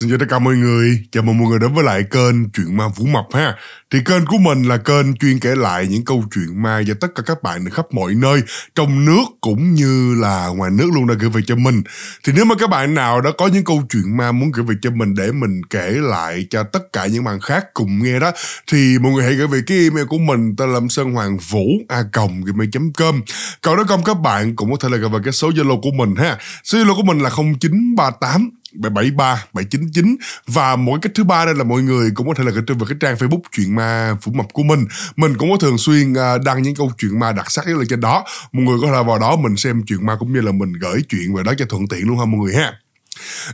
Xin chào tất cả mọi người, chào mừng mọi người đến với lại kênh Chuyện Ma Vũ Mập ha. Thì kênh của mình là kênh chuyên kể lại những câu chuyện ma và tất cả các bạn ở khắp mọi nơi, trong nước cũng như là ngoài nước luôn đã gửi về cho mình. Thì nếu mà các bạn nào đã có những câu chuyện ma muốn gửi về cho mình để mình kể lại cho tất cả những bạn khác cùng nghe đó, thì mọi người hãy gửi về cái email của mình tên là sơn hoàng vũ a còng gmail.com. Còn đó công các bạn cũng có thể là gửi về cái số zalo của mình ha. Số zalo của mình là 0938 73, 799 và mỗi cách thứ ba đây là mọi người cũng có thể là trên vào cái trang Facebook chuyện ma phủ mập của mình. Mình cũng có thường xuyên à, đăng những câu chuyện ma đặc sắc nhất là trên đó. Mọi người có thể vào đó mình xem chuyện ma cũng như là mình gửi chuyện về đó cho thuận tiện luôn ha mọi người ha.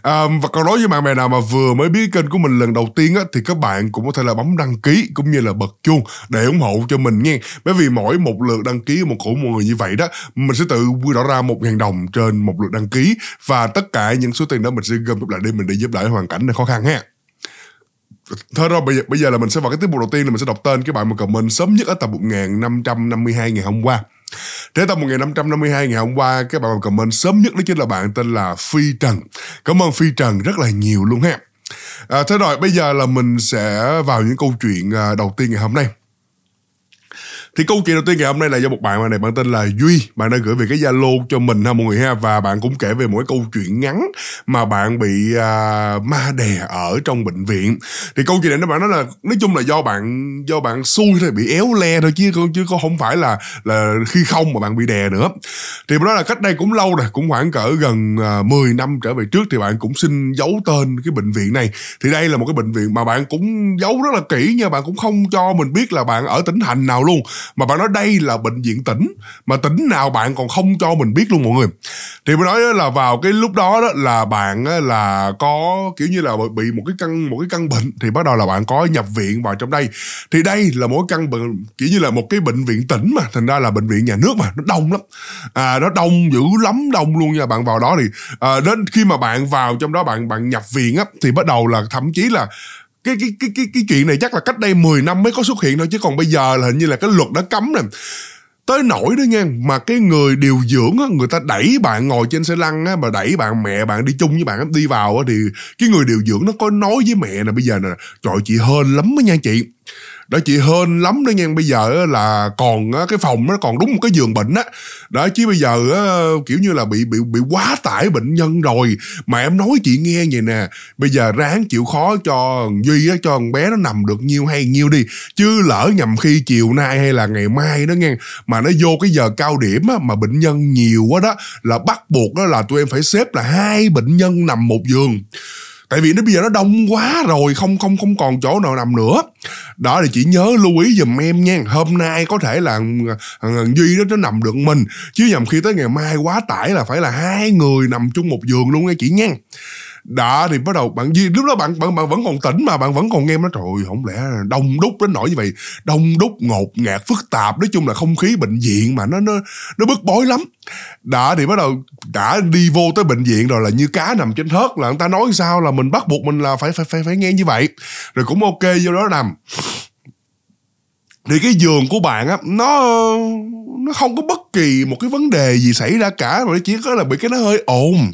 À, và còn đối với bạn bè nào mà vừa mới biết kênh của mình lần đầu tiên á, thì các bạn cũng có thể là bấm đăng ký cũng như là bật chuông để ủng hộ cho mình nha. Bởi vì mỗi một lượt đăng ký một của một người như vậy đó, mình sẽ tự quy đỏ ra một ngàn đồng trên một lượt đăng ký và tất cả những số tiền đó mình sẽ gom lại để mình để giúp đỡ hoàn cảnh khó khăn ha thôi rồi bây giờ, bây giờ là mình sẽ vào cái tiết mục đầu tiên là mình sẽ đọc tên các bạn một comment sớm nhất ở tập 1552 ngày hôm qua Đến tầm 1552 ngày hôm qua, các bạn comment sớm nhất đó chính là bạn tên là Phi Trần. Cảm ơn Phi Trần rất là nhiều luôn ha. À, thế rồi bây giờ là mình sẽ vào những câu chuyện à, đầu tiên ngày hôm nay thì câu chuyện đầu tiên ngày hôm nay là do một bạn mà này bạn tên là duy bạn đã gửi về cái zalo cho mình ha mọi người ha và bạn cũng kể về mỗi câu chuyện ngắn mà bạn bị à, ma đè ở trong bệnh viện thì câu chuyện này nó bạn nói là nói chung là do bạn do bạn xui thôi bị éo le thôi chứ con chứ không phải là là khi không mà bạn bị đè nữa thì đó là cách đây cũng lâu rồi cũng khoảng cỡ gần à, 10 năm trở về trước thì bạn cũng xin giấu tên cái bệnh viện này thì đây là một cái bệnh viện mà bạn cũng giấu rất là kỹ nha bạn cũng không cho mình biết là bạn ở tỉnh thành nào luôn mà bạn nói đây là bệnh viện tỉnh mà tỉnh nào bạn còn không cho mình biết luôn mọi người thì mới nói là vào cái lúc đó, đó là bạn là có kiểu như là bị một cái căn một cái căn bệnh thì bắt đầu là bạn có nhập viện vào trong đây thì đây là mỗi căn bệnh kiểu như là một cái bệnh viện tỉnh mà thành ra là bệnh viện nhà nước mà nó đông lắm à nó đông dữ lắm đông luôn nha bạn vào đó thì à, đến khi mà bạn vào trong đó bạn bạn nhập viện á thì bắt đầu là thậm chí là cái cái cái cái cái chuyện này chắc là cách đây 10 năm mới có xuất hiện thôi chứ còn bây giờ là hình như là cái luật đã cấm rồi tới nổi đó nha mà cái người điều dưỡng á, người ta đẩy bạn ngồi trên xe lăn á, mà đẩy bạn mẹ bạn đi chung với bạn đi vào á, thì cái người điều dưỡng nó có nói với mẹ là bây giờ nè trời chị hên lắm á nha chị đó chị hơn lắm đó nha bây giờ là còn cái phòng nó còn đúng một cái giường bệnh á đó. đó chứ bây giờ kiểu như là bị bị bị quá tải bệnh nhân rồi mà em nói chị nghe vậy nè bây giờ ráng chịu khó cho duy á cho con bé nó nằm được nhiêu hay nhiêu đi chứ lỡ nhầm khi chiều nay hay là ngày mai đó nghe mà nó vô cái giờ cao điểm á mà bệnh nhân nhiều quá đó là bắt buộc đó là tụi em phải xếp là hai bệnh nhân nằm một giường tại vì nó bây giờ nó đông quá rồi không không không còn chỗ nào nằm nữa đó thì chỉ nhớ lưu ý giùm em nha hôm nay có thể là à, à, duy nó nó nằm được mình chứ nhầm khi tới ngày mai quá tải là phải là hai người nằm chung một giường luôn nghe chị nha đã thì bắt đầu bạn gì lúc đó bạn bạn bạn vẫn còn tỉnh mà bạn vẫn còn nghe nó trời ơi, không lẽ đông đúc đến nỗi như vậy đông đúc ngột ngạt phức tạp nói chung là không khí bệnh viện mà nó nó nó bức bối lắm đã thì bắt đầu đã đi vô tới bệnh viện rồi là như cá nằm trên thớt là người ta nói sao là mình bắt buộc mình là phải phải phải phải nghe như vậy rồi cũng ok vô đó nằm thì cái giường của bạn á nó nó không có bất kỳ một cái vấn đề gì xảy ra cả mà nó chỉ có là bị cái nó hơi ồn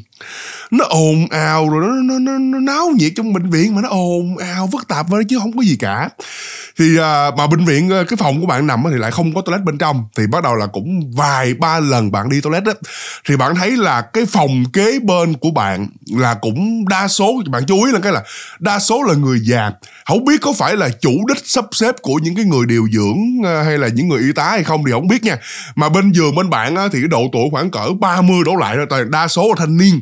nó ồn ào rồi nó, nó, nó, nó náo nhiệt trong bệnh viện mà nó ồn ào phức tạp với chứ không có gì cả thì à, mà bệnh viện ờ, cái phòng của bạn nằm thì lại không có toilet bên trong thì bắt đầu là cũng vài ba lần bạn đi toilet đó thì bạn thấy là cái phòng kế bên của bạn là cũng đa số bạn chú ý là cái là đa số là người già không biết có phải là chủ đích sắp xếp của những cái người điều dưỡng ờ, hay là những người y tá hay không thì không biết nha mà bên giường bên bạn thì cái độ tuổi khoảng cỡ 30 đổ lại rồi đa số là thanh niên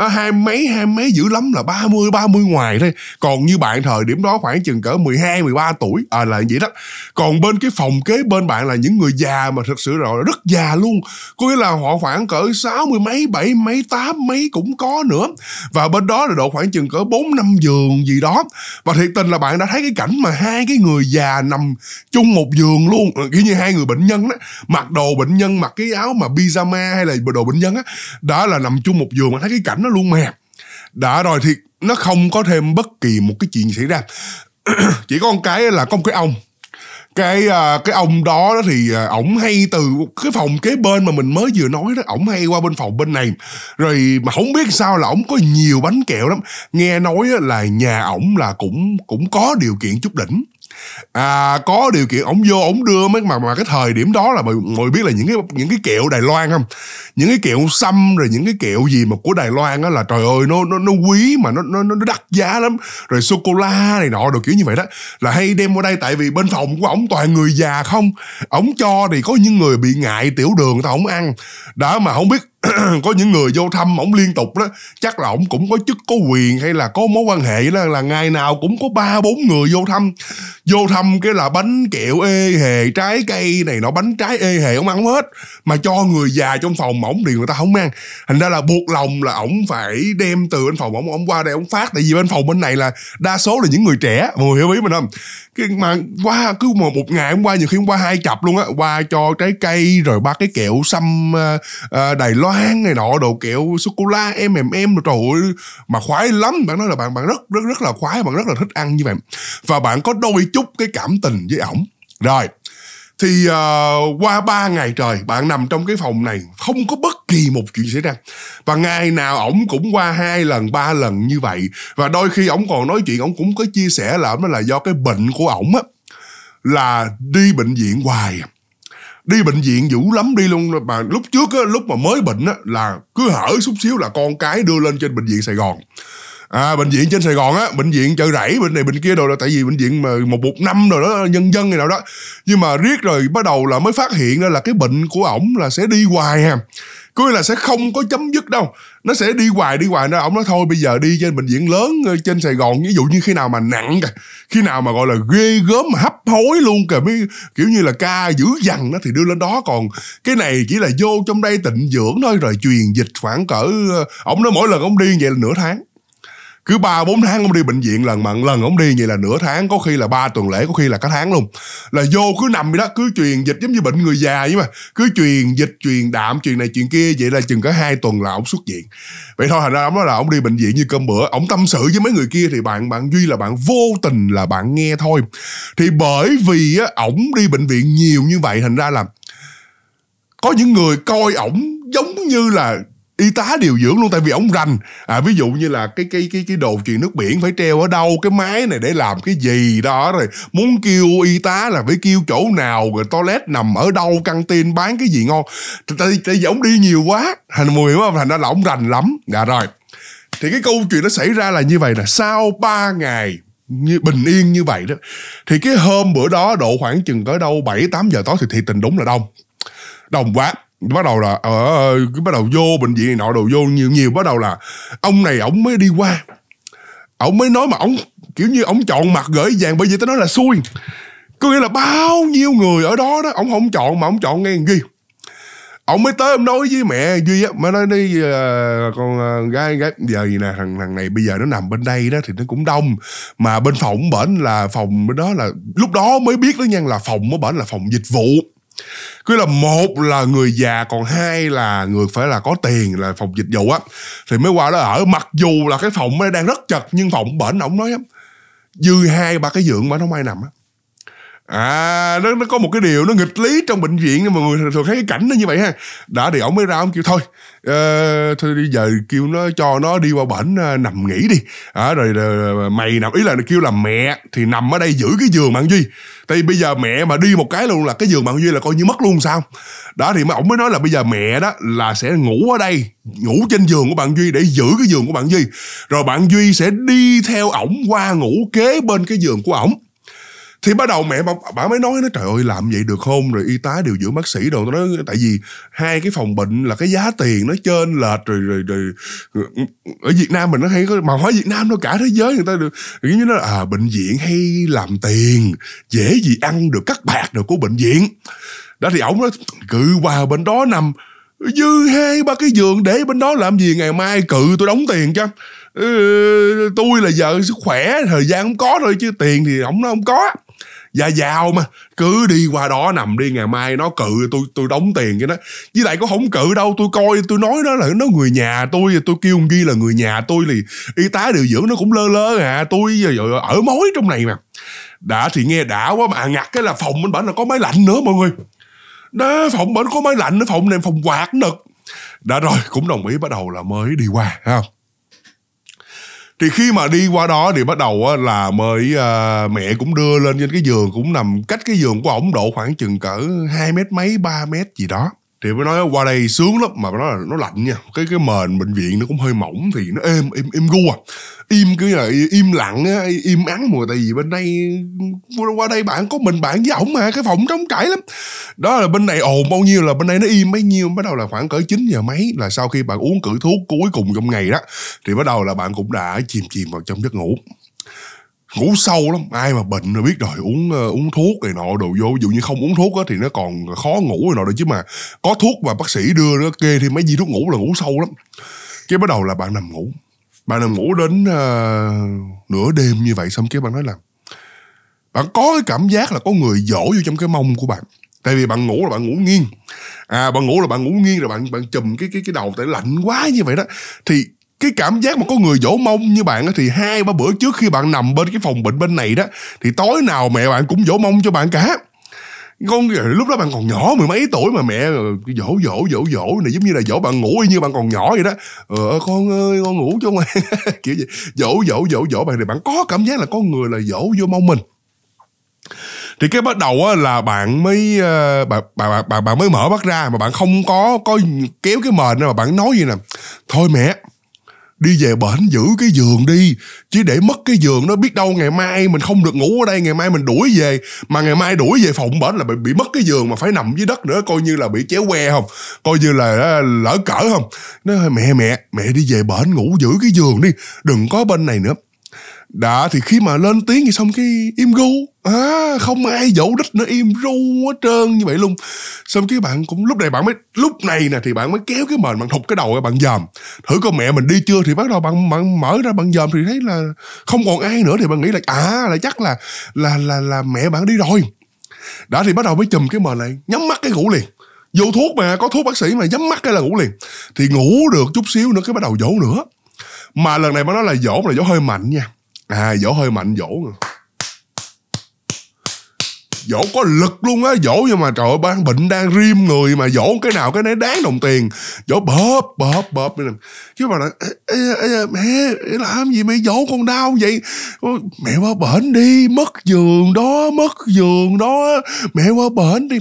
à, hai mấy hai mấy dữ lắm là 30 30 ngoài thôi còn như bạn thời điểm đó khoảng chừng cỡ 12 13 tuổi à là vậy đó còn bên cái phòng kế bên bạn là những người già mà thật sự rồi rất già luôn có nghĩa là họ khoảng cỡ sáu mươi mấy bảy mấy tám mấy cũng có nữa và bên đó là độ khoảng chừng cỡ bốn năm giường gì đó và thiệt tình là bạn đã thấy cái cảnh mà hai cái người già nằm chung một giường luôn ừ, kiểu như hai người bệnh nhân đó mặc đồ bệnh nhân mặc cái áo mà pyjama hay là đồ bệnh nhân á đó, đó là nằm chung một giường mà thấy cái cảnh nó luôn mà đã rồi thì nó không có thêm bất kỳ một cái chuyện xảy ra chỉ có một cái là có một cái ông cái à, cái ông đó thì à, ổng hay từ cái phòng kế bên mà mình mới vừa nói đó ổng hay qua bên phòng bên này rồi mà không biết sao là ổng có nhiều bánh kẹo lắm nghe nói là nhà ổng là cũng cũng có điều kiện chút đỉnh à, có điều kiện ổng vô ổng đưa mấy mà mà cái thời điểm đó là mọi người biết là những cái những cái kẹo Đài Loan không những cái kẹo xăm rồi những cái kẹo gì mà của Đài Loan á là trời ơi nó nó nó quý mà nó nó nó đắt giá lắm rồi sô cô la này nọ đồ kiểu như vậy đó là hay đem qua đây tại vì bên phòng của ổng toàn người già không ổng cho thì có những người bị ngại tiểu đường tao ta không ăn đó mà không biết có những người vô thăm ổng liên tục đó chắc là ổng cũng có chức có quyền hay là có mối quan hệ đó là ngày nào cũng có ba bốn người vô thăm vô thăm cái là bánh kẹo ê hề trái cây này nó bánh trái ê hề ổng ăn hết mà cho người già trong phòng ổng thì người ta không ăn thành ra là buộc lòng là ổng phải đem từ bên phòng ổng ổng qua đây ổng phát tại vì bên phòng bên này là đa số là những người trẻ mọi hiểu ý mình không cái mà qua cứ một, một ngày hôm qua nhiều khi hôm qua hai chập luôn á qua cho trái cây rồi ba cái kẹo xăm uh, đài loan choang này nọ đồ kẹo sô cô la em mềm em rồi trời ơi mà khoái lắm bạn nói là bạn bạn rất rất rất là khoái bạn rất là thích ăn như vậy và bạn có đôi chút cái cảm tình với ổng rồi thì uh, qua ba ngày trời bạn nằm trong cái phòng này không có bất kỳ một chuyện xảy ra và ngày nào ổng cũng qua hai lần ba lần như vậy và đôi khi ổng còn nói chuyện ổng cũng có chia sẻ là ổng là do cái bệnh của ổng á là đi bệnh viện hoài đi bệnh viện dữ lắm đi luôn mà lúc trước á, lúc mà mới bệnh á, là cứ hở chút xíu là con cái đưa lên trên bệnh viện sài gòn à, bệnh viện trên sài gòn á bệnh viện chợ rẫy bệnh này bệnh kia rồi là tại vì bệnh viện mà một một năm rồi đó nhân dân này nào đó nhưng mà riết rồi bắt đầu là mới phát hiện ra là cái bệnh của ổng là sẽ đi hoài ha có là sẽ không có chấm dứt đâu nó sẽ đi hoài đi hoài nó ông nói thôi bây giờ đi trên bệnh viện lớn trên sài gòn ví dụ như khi nào mà nặng kìa khi nào mà gọi là ghê gớm mà hấp hối luôn kìa mới kiểu như là ca dữ dằn nó thì đưa lên đó còn cái này chỉ là vô trong đây tịnh dưỡng thôi rồi truyền dịch khoảng cỡ ờ, ông nói mỗi lần ông đi vậy là nửa tháng cứ ba bốn tháng ông đi bệnh viện lần mà lần ông đi vậy là nửa tháng có khi là ba tuần lễ có khi là cả tháng luôn là vô cứ nằm đi đó cứ truyền dịch giống như bệnh người già vậy mà cứ truyền dịch truyền đạm truyền này chuyện kia vậy là chừng có hai tuần là ông xuất viện vậy thôi thành ra ông nói là ông đi bệnh viện như cơm bữa ông tâm sự với mấy người kia thì bạn bạn duy là bạn vô tình là bạn nghe thôi thì bởi vì á ổng đi bệnh viện nhiều như vậy thành ra là có những người coi ổng giống như là y tá điều dưỡng luôn tại vì ông rành à ví dụ như là cái cái cái cái đồ chuyện nước biển phải treo ở đâu cái máy này để làm cái gì đó rồi muốn kêu y tá là phải kêu chỗ nào rồi toilet nằm ở đâu căng tin bán cái gì ngon tại tại vì ổng đi nhiều quá thành mùi không thành ra là ổng rành lắm dạ rồi thì cái câu chuyện nó xảy ra là như vậy là sau 3 ngày như bình yên như vậy đó thì cái hôm bữa đó độ khoảng chừng tới đâu 7 8 giờ tối thì thị tình đúng là đông đông quá bắt đầu là ờ, uh, bắt đầu vô bệnh viện này nọ đồ vô nhiều nhiều bắt đầu là ông này ổng mới đi qua ổng mới nói mà ổng kiểu như ổng chọn mặt gửi vàng bởi vì tao nói là xui có nghĩa là bao nhiêu người ở đó đó ổng không chọn mà ổng chọn nghe duy ổng mới tới ông nói với mẹ duy á mà nói đi uh, con uh, gái gái giờ gì nè thằng thằng này bây giờ nó nằm bên đây đó thì nó cũng đông mà bên phòng bển là phòng bên đó là lúc đó mới biết đó nha là phòng ở bển là phòng dịch vụ cứ là một là người già còn hai là người phải là có tiền là phòng dịch vụ á thì mới qua đó ở mặc dù là cái phòng đang rất chật nhưng phòng bển ổng nói á dư hai ba cái giường mà nó may nằm á à nó nó có một cái điều nó nghịch lý trong bệnh viện nhưng mà người thường thấy cái cảnh nó như vậy ha đã thì ổng mới ra ông kêu thôi uh, thôi bây giờ kêu nó cho nó đi qua bển uh, nằm nghỉ đi à, rồi uh, mày nằm ý là nó kêu là mẹ thì nằm ở đây giữ cái giường bạn duy tại bây giờ mẹ mà đi một cái luôn là cái giường bạn duy là coi như mất luôn sao đó thì mà ổng mới nói là bây giờ mẹ đó là sẽ ngủ ở đây ngủ trên giường của bạn duy để giữ cái giường của bạn duy rồi bạn duy sẽ đi theo ổng qua ngủ kế bên cái giường của ổng thì bắt đầu mẹ bà, bà mới nói nó trời ơi làm vậy được không rồi y tá điều dưỡng bác sĩ đồ nó nói tại vì hai cái phòng bệnh là cái giá tiền nó trên lệch rồi rồi, rồi ừ, ở Việt Nam mình nó hay có mà hỏi Việt Nam đâu cả thế giới người ta được như nó à bệnh viện hay làm tiền dễ gì ăn được cắt bạc được của bệnh viện đó thì ổng nó cự qua bên đó nằm dư hai ba cái giường để bên đó làm gì ngày mai cự tôi đóng tiền cho ừ, tôi là vợ sức khỏe thời gian không có thôi chứ tiền thì ổng nó không có Dạ, dạ giàu mà Cứ đi qua đó nằm đi Ngày mai nó cự tôi tôi đóng tiền cho nó Với lại có không cự đâu Tôi coi tôi nói nó là nó người nhà tôi Tôi kêu ông Ghi là người nhà tôi thì Y tá điều dưỡng nó cũng lơ lơ à Tôi ở mối trong này mà Đã thì nghe đã quá mà à, ngặt cái là phòng bên bển là có máy lạnh nữa mọi người đó phòng bển có máy lạnh nữa phòng này phòng quạt nực đã rồi cũng đồng ý bắt đầu là mới đi qua ha thì khi mà đi qua đó thì bắt đầu là mới à, mẹ cũng đưa lên trên cái giường cũng nằm cách cái giường của ổng độ khoảng chừng cỡ hai mét mấy 3 mét gì đó thì mới nói qua đây sướng lắm mà nó là nó lạnh nha cái cái mền bệnh viện nó cũng hơi mỏng thì nó êm im im gu à im cứ là im lặng á im ắng mùa tại vì bên đây qua đây bạn có mình bạn với ổng mà cái phòng trống trải lắm đó là bên này ồn bao nhiêu là bên đây nó im bấy nhiêu bắt đầu là khoảng cỡ 9 giờ mấy là sau khi bạn uống cử thuốc cuối cùng trong ngày đó thì bắt đầu là bạn cũng đã chìm chìm vào trong giấc ngủ ngủ sâu lắm ai mà bệnh rồi biết rồi uống uh, uống thuốc này nọ đồ vô Ví dụ như không uống thuốc á thì nó còn khó ngủ rồi nọ chứ mà có thuốc mà bác sĩ đưa nó kê thì mấy gì thuốc ngủ là ngủ sâu lắm cái bắt đầu là bạn nằm ngủ bạn nằm ngủ đến uh, nửa đêm như vậy xong cái bạn nói là bạn có cái cảm giác là có người dỗ vô trong cái mông của bạn tại vì bạn ngủ là bạn ngủ nghiêng à bạn ngủ là bạn ngủ nghiêng rồi bạn bạn chùm cái cái cái đầu tại lạnh quá như vậy đó thì cái cảm giác mà có người dỗ mông như bạn thì hai ba bữa trước khi bạn nằm bên cái phòng bệnh bên này đó thì tối nào mẹ bạn cũng dỗ mông cho bạn cả con lúc đó bạn còn nhỏ mười mấy tuổi mà mẹ ờ, dỗ dỗ dỗ dỗ này giống như là dỗ bạn ngủ y như bạn còn nhỏ vậy đó ờ con ơi con ngủ cho ngoan kiểu gì dỗ dỗ dỗ dỗ bạn thì bạn có cảm giác là có người là dỗ vô mong mình thì cái bắt đầu á, là bạn mới bạn bạn bạn bạn mới mở bắt ra mà bạn không có có kéo cái mền mà bạn nói gì nè thôi mẹ đi về bệnh giữ cái giường đi chứ để mất cái giường nó biết đâu ngày mai mình không được ngủ ở đây ngày mai mình đuổi về mà ngày mai đuổi về phòng bệnh là bị, bị mất cái giường mà phải nằm dưới đất nữa coi như là bị chéo que không coi như là à, lỡ cỡ không nó mẹ mẹ mẹ đi về bệnh ngủ giữ cái giường đi đừng có bên này nữa đã thì khi mà lên tiếng thì xong cái im ru à, không ai dẫu đích nữa im ru hết trơn như vậy luôn xong cái bạn cũng lúc này bạn mới lúc này nè thì bạn mới kéo cái mền bạn thục cái đầu bạn dòm thử coi mẹ mình đi chưa thì bắt đầu bạn bạn mở ra bạn dòm thì thấy là không còn ai nữa thì bạn nghĩ là à là chắc là là là là mẹ bạn đi rồi đã thì bắt đầu mới chùm cái mền này nhắm mắt cái ngủ liền vô thuốc mà có thuốc bác sĩ mà nhắm mắt cái là ngủ liền thì ngủ được chút xíu nữa cái bắt đầu dỗ nữa mà lần này mới nói là dỗ là dỗ hơi mạnh nha à dỗ hơi mạnh dỗ dỗ có lực luôn á dỗ nhưng mà trời ơi ban bệnh đang rim người mà dỗ cái nào cái nấy đáng đồng tiền dỗ bóp bóp bóp chứ mà là mẹ làm gì mẹ dỗ con đau vậy mẹ qua bệnh đi mất giường đó mất giường đó mẹ qua bệnh đi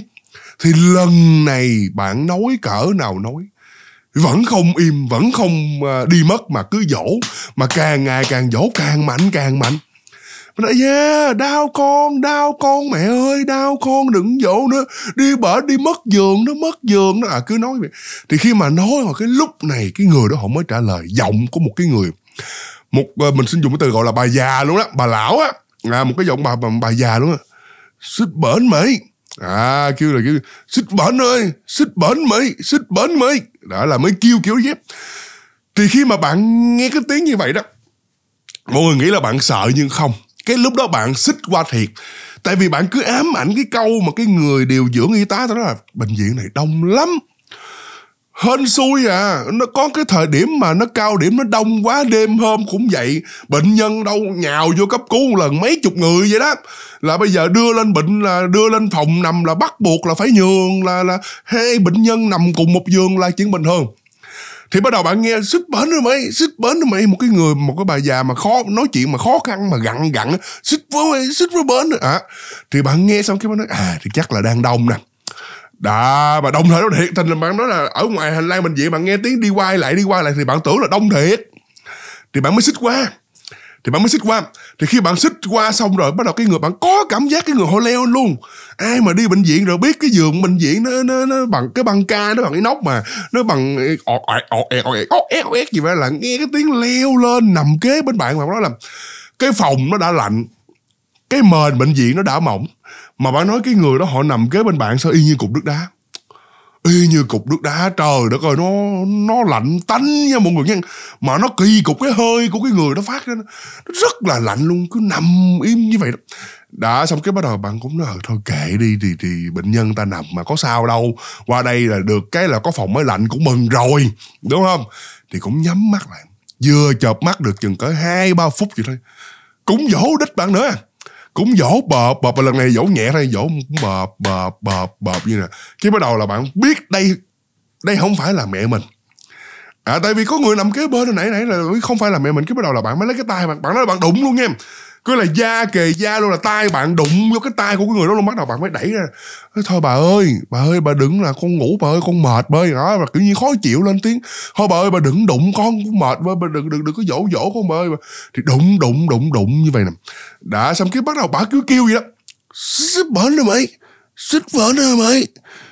thì lần này bạn nói cỡ nào nói vẫn không im vẫn không à, đi mất mà cứ dỗ mà càng ngày càng dỗ càng mạnh càng mạnh mình nói yeah đau con đau con mẹ ơi đau con đừng dỗ nữa đi bở đi mất giường nó mất giường nó à cứ nói vậy. thì khi mà nói vào cái lúc này cái người đó họ mới trả lời giọng của một cái người một à, mình xin dùng cái từ gọi là bà già luôn á bà lão á à, một cái giọng bà bà, bà già luôn á xích bển mày à kêu là kêu xích bển ơi xích bển mỹ xích bển mỹ đó là mới kêu kiểu dép thì khi mà bạn nghe cái tiếng như vậy đó mọi người nghĩ là bạn sợ nhưng không cái lúc đó bạn xích qua thiệt tại vì bạn cứ ám ảnh cái câu mà cái người điều dưỡng y tá đó là bệnh viện này đông lắm Hên xui à, nó có cái thời điểm mà nó cao điểm nó đông quá đêm hôm cũng vậy. Bệnh nhân đâu nhào vô cấp cứu một lần mấy chục người vậy đó. Là bây giờ đưa lên bệnh là đưa lên phòng nằm là bắt buộc là phải nhường là là hai bệnh nhân nằm cùng một giường là chuyện bình thường. Thì bắt đầu bạn nghe xích bến rồi mày xích bến rồi mày một cái người, một cái bà già mà khó, nói chuyện mà khó khăn mà gặn gặn, xích với, xích với bến rồi. À, thì bạn nghe xong cái bạn nói, à thì chắc là đang đông nè đã mà đồng thời nó thiệt tình là bạn nói là ở ngoài hành lang bệnh viện bạn nghe tiếng đi qua lại đi qua lại thì bạn tưởng là đông thiệt thì bạn mới xích qua thì bạn mới xích qua thì khi bạn xích qua xong rồi bắt đầu cái người bạn có cảm giác cái người họ leo luôn ai mà đi bệnh viện rồi biết cái giường bệnh viện nó nó, nó bằng cái băng ca nó bằng cái nóc mà nó bằng ọt ọt ọt ọt ọt ọt ọt gì vậy là nghe cái tiếng leo lên nằm kế bên bạn mà nó làm cái phòng nó đã lạnh cái mền bệnh viện nó đã mỏng mà bạn nói cái người đó họ nằm kế bên bạn sao y như cục nước đá y như cục nước đá trời đất ơi nó nó lạnh tánh nha mọi người nha mà nó kỳ cục cái hơi của cái người đó phát ra nó rất là lạnh luôn cứ nằm im như vậy đó đã xong cái bắt đầu bạn cũng nói ờ, thôi kệ đi thì thì bệnh nhân ta nằm mà có sao đâu qua đây là được cái là có phòng mới lạnh cũng mừng rồi đúng không thì cũng nhắm mắt lại vừa chợp mắt được chừng cỡ hai ba phút vậy thôi cũng vỗ đích bạn nữa à cũng dỗ bợp bợp và lần này dỗ nhẹ thôi dỗ bợp bợp bợp bợp như nè cái bắt đầu là bạn biết đây đây không phải là mẹ mình à tại vì có người nằm kế bên hồi nãy nãy là không phải là mẹ mình cái bắt đầu là bạn mới lấy cái tay bạn bạn nói là bạn đụng luôn em cứ là da kề da luôn là tay bạn đụng vô cái tay của cái người đó luôn bắt đầu bạn mới đẩy ra thôi bà ơi bà ơi bà đừng là con ngủ bà ơi con mệt bơi đó và kiểu như khó chịu lên tiếng thôi bà ơi bà đừng đụng con cũng mệt bơi bà đừng đừng đừng có dỗ dỗ con bơi thì đụng đụng đụng đụng như vậy nè đã xong cái bắt đầu bà cứ kêu vậy đó xích bẩn rồi mày xích vỡ rồi mày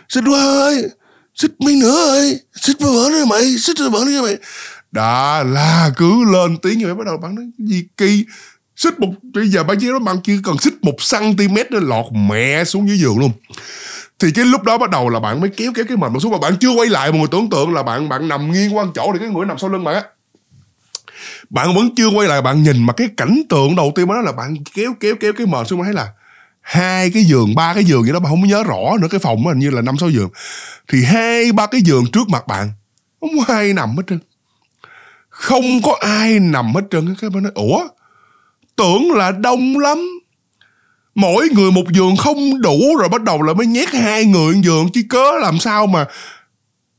xích quá ơi xích mấy nữa ơi xích vỡ rồi mày xích vỡ rồi mày đã là cứ lên tiếng như vậy bắt đầu bạn nói gì kỳ xích một bây giờ bác chí nó bạn chưa cần xích một cm nó lọt mẹ xuống dưới giường luôn thì cái lúc đó bắt đầu là bạn mới kéo kéo cái mền bạn xuống mà bạn chưa quay lại mọi người tưởng tượng là bạn bạn nằm nghiêng qua chỗ thì cái người nằm sau lưng bạn á bạn vẫn chưa quay lại bạn nhìn mà cái cảnh tượng đầu tiên đó là bạn kéo kéo kéo cái mền xuống mà thấy là hai cái giường ba cái giường gì đó bạn không nhớ rõ nữa cái phòng hình như là năm sáu giường thì hai ba cái giường trước mặt bạn không có ai nằm hết trơn không có ai nằm hết trơn cái bạn nói ủa tưởng là đông lắm mỗi người một giường không đủ rồi bắt đầu là mới nhét hai người một giường chứ cớ làm sao mà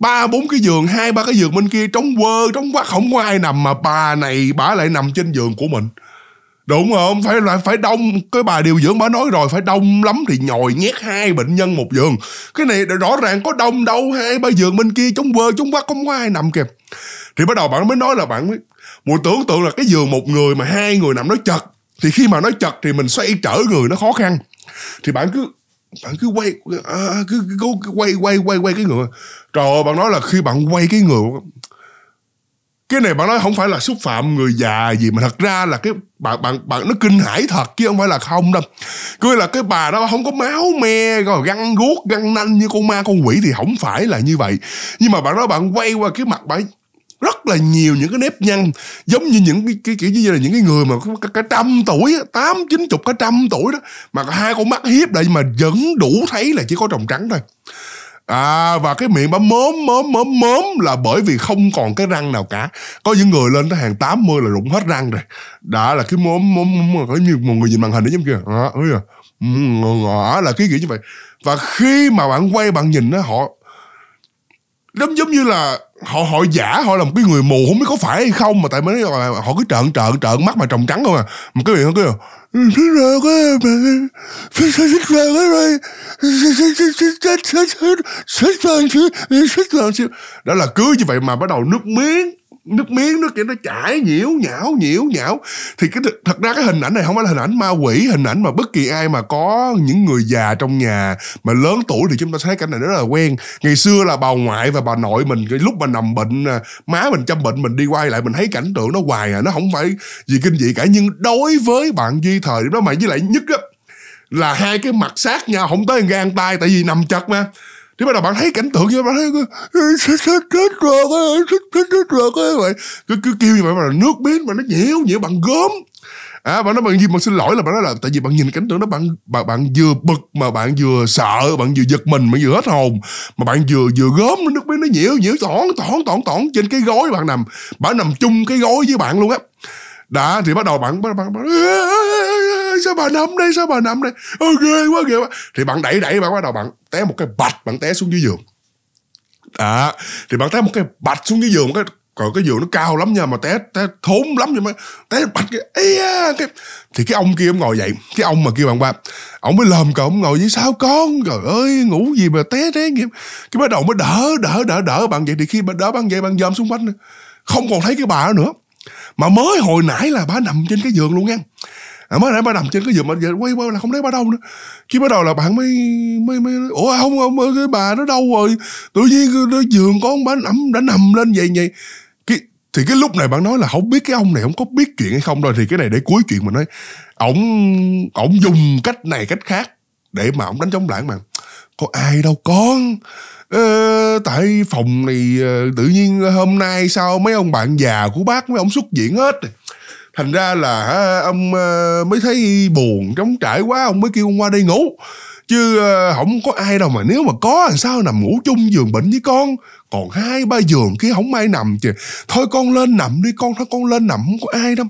ba bốn cái giường hai ba cái giường bên kia trống quơ trống quá không có ai nằm mà bà này bà lại nằm trên giường của mình đúng không phải là phải đông cái bà điều dưỡng bà nói rồi phải đông lắm thì nhồi nhét hai bệnh nhân một giường cái này rõ ràng có đông đâu hai ba giường bên kia trống quơ trống quá không có ai nằm kìa thì bắt đầu bạn mới nói là bạn mới mùi tưởng tượng là cái giường một người mà hai người nằm nó chật thì khi mà nó chật thì mình xoay trở người nó khó khăn thì bạn cứ bạn cứ quay à, cứ, cứ, cứ quay quay quay quay cái người trời ơi bạn nói là khi bạn quay cái người cái này bạn nói không phải là xúc phạm người già gì mà thật ra là cái bạn bạn bạn nó kinh hãi thật chứ không phải là không đâu cứ là cái bà đó không có máu me rồi găng guốc găng nanh như con ma con quỷ thì không phải là như vậy nhưng mà bạn nói bạn quay qua cái mặt bạn rất là nhiều những cái nếp nhăn giống như những cái, cái kiểu như là những cái người mà cả, cả trăm tuổi tám chín chục cả trăm tuổi đó mà hai con mắt hiếp lại mà vẫn đủ thấy là chỉ có trồng trắng thôi À và cái miệng bà mớm mớm mớm mớm là bởi vì không còn cái răng nào cả. Có những người lên tới hàng 80 là rụng hết răng rồi. Đã là cái mớm mớm mớm có như một người nhìn màn hình đấy giống kia. À, ơi à. ừ, à, là cái kiểu như vậy. Và khi mà bạn quay bạn nhìn nó họ giống giống như là họ họ giả họ là một cái người mù không biết có phải hay không mà tại mới là họ cứ trợn trợn trợn mắt mà trồng trắng không à một cái miệng cứ là đó là cứ như vậy mà bắt đầu nước miếng nước miếng nước kia nó chảy nhiễu nhão nhiễu nhão thì cái thật ra cái hình ảnh này không phải là hình ảnh ma quỷ hình ảnh mà bất kỳ ai mà có những người già trong nhà mà lớn tuổi thì chúng ta thấy cảnh này rất là quen ngày xưa là bà ngoại và bà nội mình cái lúc mà nằm bệnh à, má mình chăm bệnh mình đi quay lại mình thấy cảnh tượng nó hoài à nó không phải gì kinh dị cả nhưng đối với bạn duy thời điểm đó mà với lại nhất á là hai cái mặt sát nhau không tới gan tay tại vì nằm chật mà thì bắt đầu bạn thấy cảnh tượng như bạn thấy chết chết chết rồi chết chết chết rồi vậy cứ cứ kêu như vậy mà nước biến mà nó nhiễu nhiễu bằng gớm à bạn nói bạn gì mà xin lỗi là bạn nói là tại vì bạn nhìn cảnh tượng đó bạn bạn bạn vừa bực mà bạn vừa sợ bạn vừa giật mình bạn vừa hết hồn mà bạn vừa vừa gớm nước biến nó nhiễu nhiễu tỏn tỏn tỏn tỏn trên cái gối bạn nằm bạn nằm chung cái gối với bạn luôn á đã thì bắt đầu bạn bắt bắt bạn sao bà nằm đây sao bà nằm đây ôi ghê quá ghê quá thì bạn đẩy đẩy bạn bắt đầu bạn té một cái bạch bạn té xuống dưới giường đó thì bạn té một cái bạch xuống dưới giường cái còn cái giường nó cao lắm nha mà té té thốn lắm nhưng mà té bạch cái ấy à, cái thì cái ông kia ông ngồi dậy cái ông mà kêu bạn ba ông mới lầm cậu ông ngồi như sao con trời ơi ngủ gì mà té thế nghiệp cái bắt đầu mới đỡ đỡ đỡ đỡ bạn vậy thì khi mà đỡ bạn vậy bạn dòm xung quanh không còn thấy cái bà nữa mà mới hồi nãy là bà nằm trên cái giường luôn nha à, mới nãy bà nằm trên cái giường mà giờ quay qua là không thấy bà đâu nữa chứ bắt đầu là bạn mới mới mới ủa không không cái bà nó đâu rồi tự nhiên cái giường con bà nằm đã nằm lên vậy vậy cái, thì cái lúc này bạn nói là không biết cái ông này không có biết chuyện hay không rồi thì cái này để cuối chuyện mà nói ổng ổng dùng cách này cách khác để mà ổng đánh chống lại mà có ai đâu con ờ, tại phòng này ờ, tự nhiên hôm nay sao mấy ông bạn già của bác mấy ông xuất diễn hết thành ra là ông ờ, mới thấy buồn trống trải quá ông mới kêu ông qua đây ngủ chứ ờ, không có ai đâu mà nếu mà có làm sao nằm ngủ chung giường bệnh với con còn hai ba giường kia không ai nằm chứ thôi con lên nằm đi con thôi con lên nằm không có ai đâu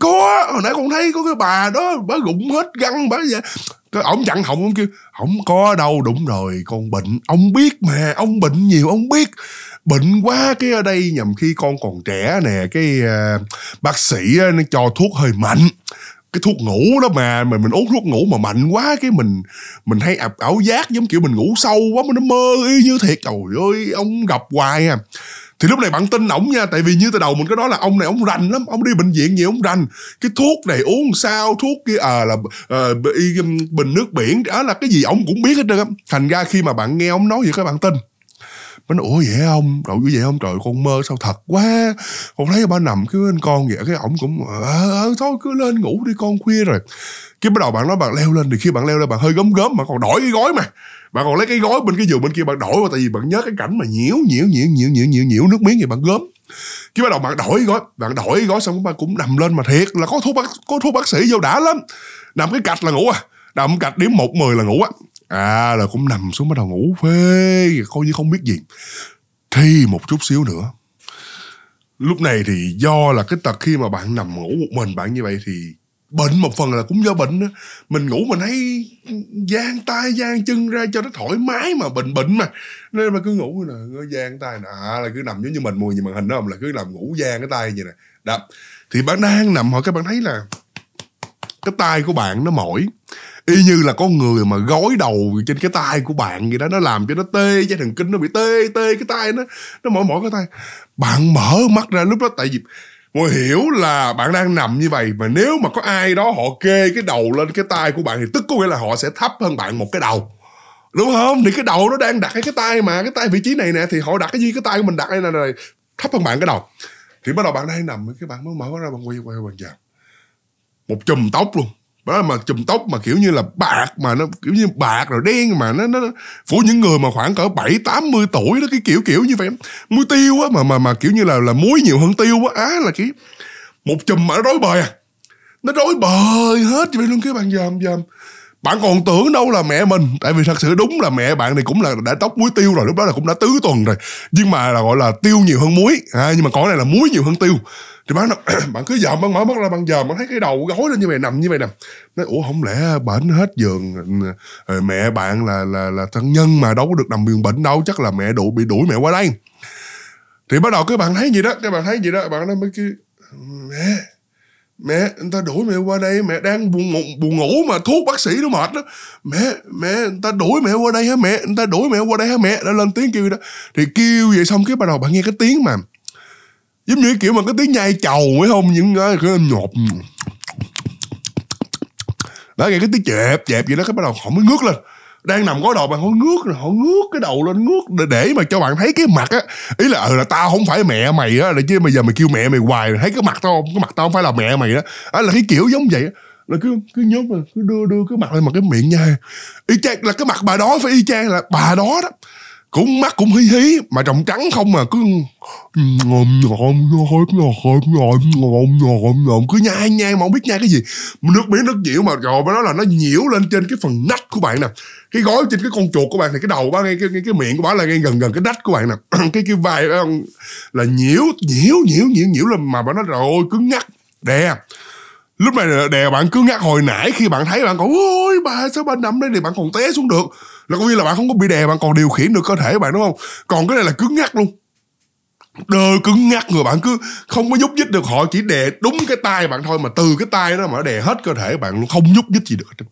có hồi nãy con thấy có cái bà đó bà rụng hết găng bà vậy cái ổng chặn họng ổng kêu không có đâu đúng rồi con bệnh ông biết mà ông bệnh nhiều ông biết bệnh quá cái ở đây nhầm khi con còn trẻ nè cái uh, bác sĩ uh, nó cho thuốc hơi mạnh cái thuốc ngủ đó mà mình mình uống thuốc ngủ mà mạnh quá cái mình mình hay ảo giác giống kiểu mình ngủ sâu quá mà nó mơ y như thiệt trời ơi ông gặp hoài à thì lúc này bạn tin ổng nha tại vì như từ đầu mình có nói là ông này ông rành lắm ông đi bệnh viện gì ông rành cái thuốc này uống sao thuốc kia à là à, bình nước biển đó là cái gì ổng cũng biết hết trơn á thành ra khi mà bạn nghe ông nói vậy các bạn tin mình nói, ủa vậy không đậu như vậy không trời con mơ sao thật quá con thấy ba nằm cứ bên con vậy cái ổng cũng à, thôi cứ lên ngủ đi con khuya rồi cái bắt đầu bạn nói bạn leo lên thì khi bạn leo lên bạn hơi gớm gớm mà còn đổi cái gói mà bạn còn lấy cái gói bên cái giường bên kia bạn đổi vào tại vì bạn nhớ cái cảnh mà nhiễu nhiễu nhiễu nhiễu nhiễu nhiễu, nhiễu nước miếng thì bạn gớm cái bắt đầu bạn đổi gói bạn đổi gói xong bạn cũng nằm lên mà thiệt là có thuốc bác có thuốc bác sĩ vô đã lắm nằm cái cạch là ngủ à nằm cạch điểm một mười là ngủ á à là cũng nằm xuống bắt đầu ngủ phê coi như không biết gì thì một chút xíu nữa lúc này thì do là cái tật khi mà bạn nằm ngủ một mình bạn như vậy thì bệnh một phần là cũng do bệnh đó. mình ngủ mình thấy gian tay gian chân ra cho nó thoải mái mà bệnh bệnh mà nên mà cứ ngủ nè gian tay nè à, là cứ nằm giống như mình mua nhìn màn hình đó không là cứ nằm ngủ gian cái tay như nè đó thì bạn đang nằm hỏi các bạn thấy là cái tay của bạn nó mỏi y như là có người mà gói đầu trên cái tay của bạn vậy đó nó làm cho nó tê dây thần kinh nó bị tê tê cái tay nó nó mỏi mỏi cái tay bạn mở mắt ra lúc đó tại vì ngồi hiểu là bạn đang nằm như vậy mà nếu mà có ai đó họ kê cái đầu lên cái tay của bạn thì tức có nghĩa là họ sẽ thấp hơn bạn một cái đầu đúng không thì cái đầu nó đang đặt cái tay mà cái tay vị trí này nè thì họ đặt cái gì cái tay của mình đặt đây này, này thấp hơn bạn cái đầu thì bắt đầu bạn đang nằm cái bạn mới mở ra bạn quay quay bạn chạm một chùm tóc luôn đó mà chùm tóc mà kiểu như là bạc mà nó kiểu như bạc rồi đen mà nó nó phủ những người mà khoảng cỡ bảy tám mươi tuổi đó cái kiểu kiểu như vậy muối tiêu á mà mà mà kiểu như là là muối nhiều hơn tiêu á á là chỉ một chùm mà nó rối bời à nó rối bời hết vậy luôn cái bàn dòm dòm bạn còn tưởng đâu là mẹ mình tại vì thật sự đúng là mẹ bạn này cũng là đã tóc muối tiêu rồi lúc đó là cũng đã tứ tuần rồi nhưng mà là gọi là tiêu nhiều hơn muối à, nhưng mà con này là muối nhiều hơn tiêu thì bạn bạn cứ dòm bạn mở mắt ra bạn dòm bạn thấy cái đầu gối lên như vậy nằm như vậy nằm nói ủa không lẽ bệnh hết giường ờ, mẹ bạn là là là thân nhân mà đâu có được nằm giường bệnh đâu chắc là mẹ đủ bị đuổi mẹ qua đây thì bắt đầu cái bạn thấy gì đó cái bạn thấy gì đó bạn nói mấy cái mẹ mẹ người ta đuổi mẹ qua đây mẹ đang buồn ngủ, buồn ngủ mà thuốc bác sĩ nó mệt đó mẹ mẹ người ta đuổi mẹ qua đây hả mẹ người ta đuổi mẹ qua đây hả mẹ đã lên tiếng kêu đó thì kêu vậy xong cái bắt đầu bạn nghe cái tiếng mà giống như kiểu mà cái tiếng nhai chầu phải không những cái cái nhột đó nghe cái tiếng chẹp chẹp vậy đó cái bắt đầu họ mới ngước lên đang nằm gối đầu bạn họ ngước rồi họ ngước cái đầu lên ngước để, mà cho bạn thấy cái mặt á ý là ừ là tao không phải mẹ mày á là chứ bây giờ mày kêu mẹ mày hoài thấy cái mặt tao không cái mặt tao không phải là mẹ mày á là cái kiểu giống vậy là cứ cứ nhốt mà cứ đưa đưa cái mặt lên mà cái miệng nha y chang là cái mặt bà đó phải y chang là bà đó đó cũng mắt cũng hí hí mà trọng trắng không mà cứ ngồm ngồm ngồm ngồm ngồm ngồm ngồm ngồm cứ nhai nhai mà không biết nhai cái gì nước miếng nước nhiễu mà rồi mới nói là nó nhiễu lên trên cái phần nách của bạn nè cái gói trên cái con chuột của bạn thì cái đầu bá ngay cái, cái, cái miệng của bá là ngay gần gần cái nách của bạn nè cái cái vai là nhiễu nhiễu nhiễu nhiễu nhiễu lên mà bá nó rồi ôi cứng ngắc đè lúc này đè bạn cứ ngắt hồi nãy khi bạn thấy bạn còn ôi bà sao bà nằm đây thì bạn còn té xuống được là có nghĩa là bạn không có bị đè bạn còn điều khiển được cơ thể bạn đúng không còn cái này là cứng ngắt luôn đơ cứng ngắt người bạn cứ không có nhúc nhích được họ chỉ đè đúng cái tay bạn thôi mà từ cái tay đó mà đè hết cơ thể bạn luôn không nhúc nhích gì được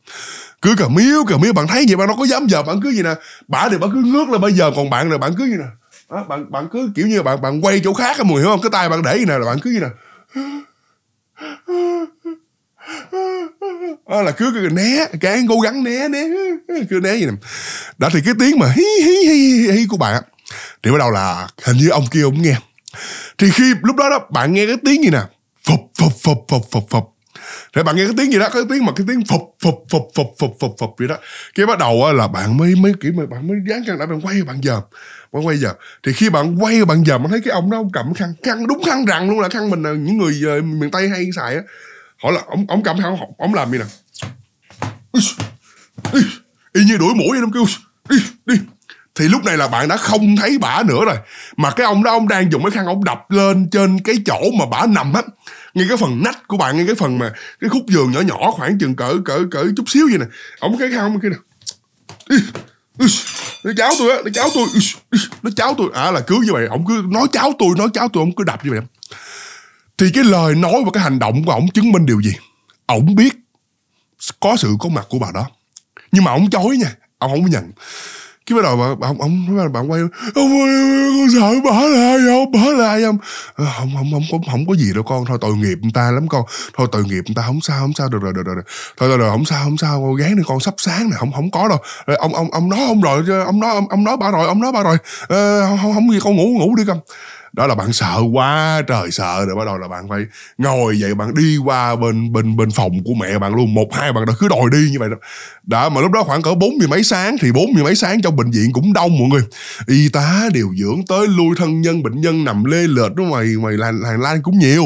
cứ cà miếu cà miếu bạn thấy vậy bạn nó có dám giờ bạn cứ gì nè bả thì bạn cứ ngước là bây giờ còn bạn là bạn cứ gì nè à, bạn bạn cứ kiểu như bạn bạn quay chỗ khác á mùi hiểu không cái tay bạn để gì nè là bạn cứ gì nè đó à, là cứ, cứ né cán cố gắng né né cứ né gì nè đó thì cái tiếng mà hí hí hí hí của bạn thì bắt đầu là hình như ông kia cũng nghe thì khi lúc đó đó bạn nghe cái tiếng gì nè phập phập phập phập phập phập rồi bạn nghe cái tiếng gì đó cái tiếng mà cái tiếng phập phập phập phập phập phập phập vậy đó cái bắt đầu là bạn mới mới kiểu mà bạn mới dán chân lại bạn quay bạn giờ bạn quay giờ thì khi bạn quay bạn giờ bạn thấy cái ông đó ông cầm khăn khăn đúng khăn rằng luôn là khăn mình là ờ, những người ờ, miền tây hay xài á hỏi là ông ông cầm không ông làm gì nè y như đuổi mũi vậy ông kêu đi đi thì lúc này là bạn đã không thấy bả nữa rồi mà cái ông đó ông đang dùng cái khăn ông đập lên trên cái chỗ mà bả nằm á ngay cái phần nách của bạn ngay cái phần mà cái khúc giường nhỏ nhỏ khoảng chừng cỡ cỡ cỡ chút xíu vậy nè ông cái khăn ông kia nè nó cháu tôi á nó cháu tôi nó cháu tôi à là cứ như vậy ông cứ nói cháu tôi nói cháu tôi ông cứ đập như vậy thì cái lời nói và cái hành động của ổng chứng minh điều gì ổng biết có sự có mặt của bà đó nhưng mà ổng chối nha ổng không nhận cái bắt đầu bà ông ông bà, bà quay ông ơi con sợ bỏ lại ai không bà là ờ, không không không không không, không có gì đâu con thôi tội nghiệp người ta lắm con thôi tội nghiệp người ta không sao không sao được rồi được rồi, được. thôi rồi, rồi không sao không sao con gán đi con sắp sáng này không không có đâu rồi, ờ, ông ông ông nói ông rồi ông nói ông, ông nói bà rồi ông nói bà rồi à, không không gì con ngủ ngủ đi con đó là bạn sợ quá trời sợ rồi bắt đầu là bạn phải ngồi vậy bạn đi qua bên bên bên phòng của mẹ bạn luôn một hai bạn đã cứ đòi đi như vậy đó đã mà lúc đó khoảng cỡ bốn mươi mấy sáng thì bốn mươi mấy sáng trong bệnh viện cũng đông mọi người y tá điều dưỡng tới lui thân nhân bệnh nhân nằm lê lệch đó mày mày làn hành lang cũng nhiều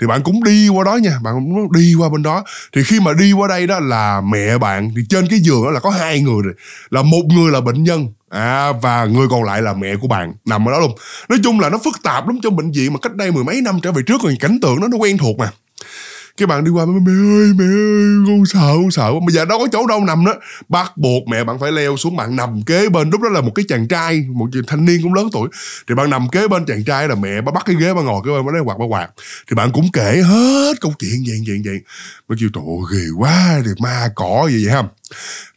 thì bạn cũng đi qua đó nha bạn cũng đi qua bên đó thì khi mà đi qua đây đó là mẹ bạn thì trên cái giường đó là có hai người rồi là một người là bệnh nhân à, và người còn lại là mẹ của bạn nằm ở đó luôn nói chung là nó phức tạp lắm trong bệnh viện mà cách đây mười mấy năm trở về trước còn cảnh tượng đó nó quen thuộc mà cái bạn đi qua mẹ ơi mẹ ơi con sợ con sợ bây giờ đâu có chỗ đâu nằm đó bắt buộc mẹ bạn phải leo xuống bạn nằm kế bên lúc đó là một cái chàng trai một thanh niên cũng lớn tuổi thì bạn nằm kế bên chàng trai là mẹ bà bắt cái ghế bà ngồi cái bên bà đấy quạt bà quạt thì bạn cũng kể hết câu chuyện vậy vậy vậy mới kêu trời ơi ghê quá thì ma cỏ gì vậy không